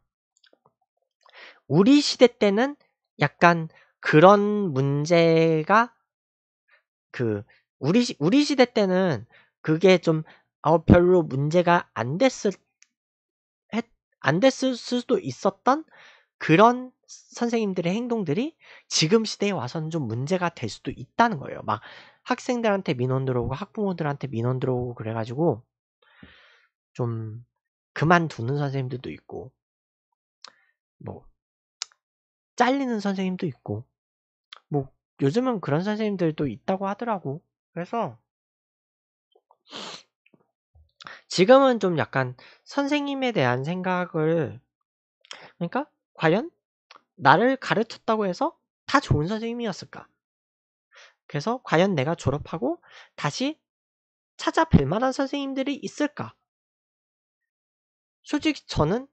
우리 시대 때는 약간 그런 문제가 그 우리 우리 시대 때는 그게 좀 어, 별로 문제가 안 됐을 했, 안 됐을 수도 있었던 그런 선생님들의 행동들이 지금 시대에 와서는 좀 문제가 될 수도 있다는 거예요. 막 학생들한테 민원 들어오고 학부모들한테 민원 들어오고 그래가지고 좀 그만두는 선생님들도 있고 뭐 잘리는 선생님도 있고 뭐 요즘은 그런 선생님들도 있다고 하더라고. 그래서 지금은 좀 약간 선생님에 대한 생각을 그러니까 과연 나를 가르쳤다고 해서 다 좋은 선생님이었을까? 그래서 과연 내가 졸업하고 다시 찾아뵐 만한 선생님들이 있을까? 솔직히 저는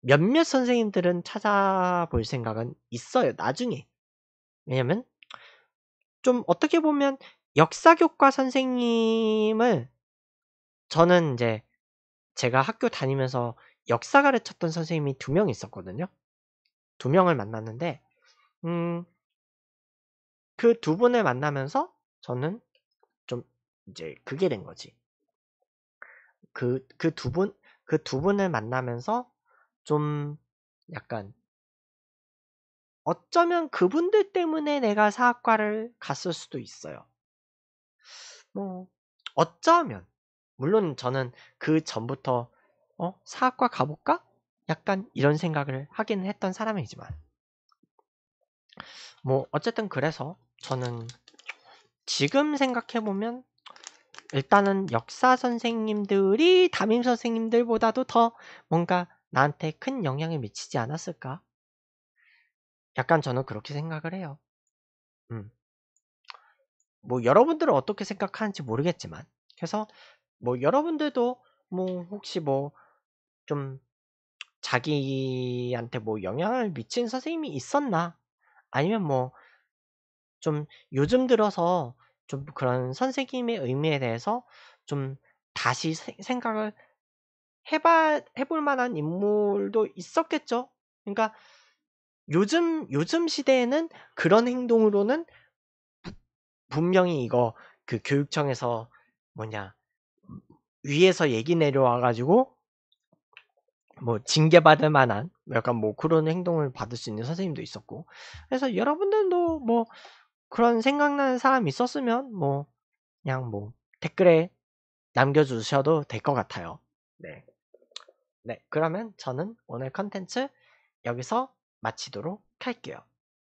몇몇 선생님들은 찾아볼 생각은 있어요. 나중에. 왜냐면 좀 어떻게 보면 역사교과 선생님을 저는 이제 제가 학교 다니면서 역사 가르쳤던 선생님이 두 명 있었거든요. 두 명을 만났는데, 음, 그 두 분을 만나면서 저는 좀 이제 그게 된 거지. 그, 그 두 분, 그 두 분을 만나면서 좀 약간 어쩌면 그분들 때문에 내가 사학과를 갔을 수도 있어요. 뭐, 어쩌면. 물론 저는 그 전부터, 어, 사학과 가볼까? 약간 이런 생각을 하긴 했던 사람이지만. 뭐, 어쨌든 그래서 저는 지금 생각해보면 일단은 역사 선생님들이 담임 선생님들보다도 더 뭔가 나한테 큰 영향을 미치지 않았을까 약간 저는 그렇게 생각을 해요. 음. 뭐 여러분들은 어떻게 생각하는지 모르겠지만 그래서 뭐 여러분들도 뭐 혹시 뭐 좀 자기한테 뭐 영향을 미친 선생님이 있었나 아니면 뭐 좀 요즘 들어서 좀 그런 선생님의 의미에 대해서 좀 다시 생각을 해봐 해볼 만한 인물도 있었겠죠 그러니까 요즘 요즘 시대에는 그런 행동으로는 분명히 이거 그 교육청에서 뭐냐 위에서 얘기 내려와 가지고 뭐 징계받을 만한 약간 뭐 그런 행동을 받을 수 있는 선생님도 있었고 그래서 여러분들도 뭐 그런 생각나는 사람 있었으면 뭐 그냥 뭐 댓글에 남겨주셔도 될 것 같아요. 네. 네, 그러면 저는 오늘 컨텐츠 여기서 마치도록 할게요.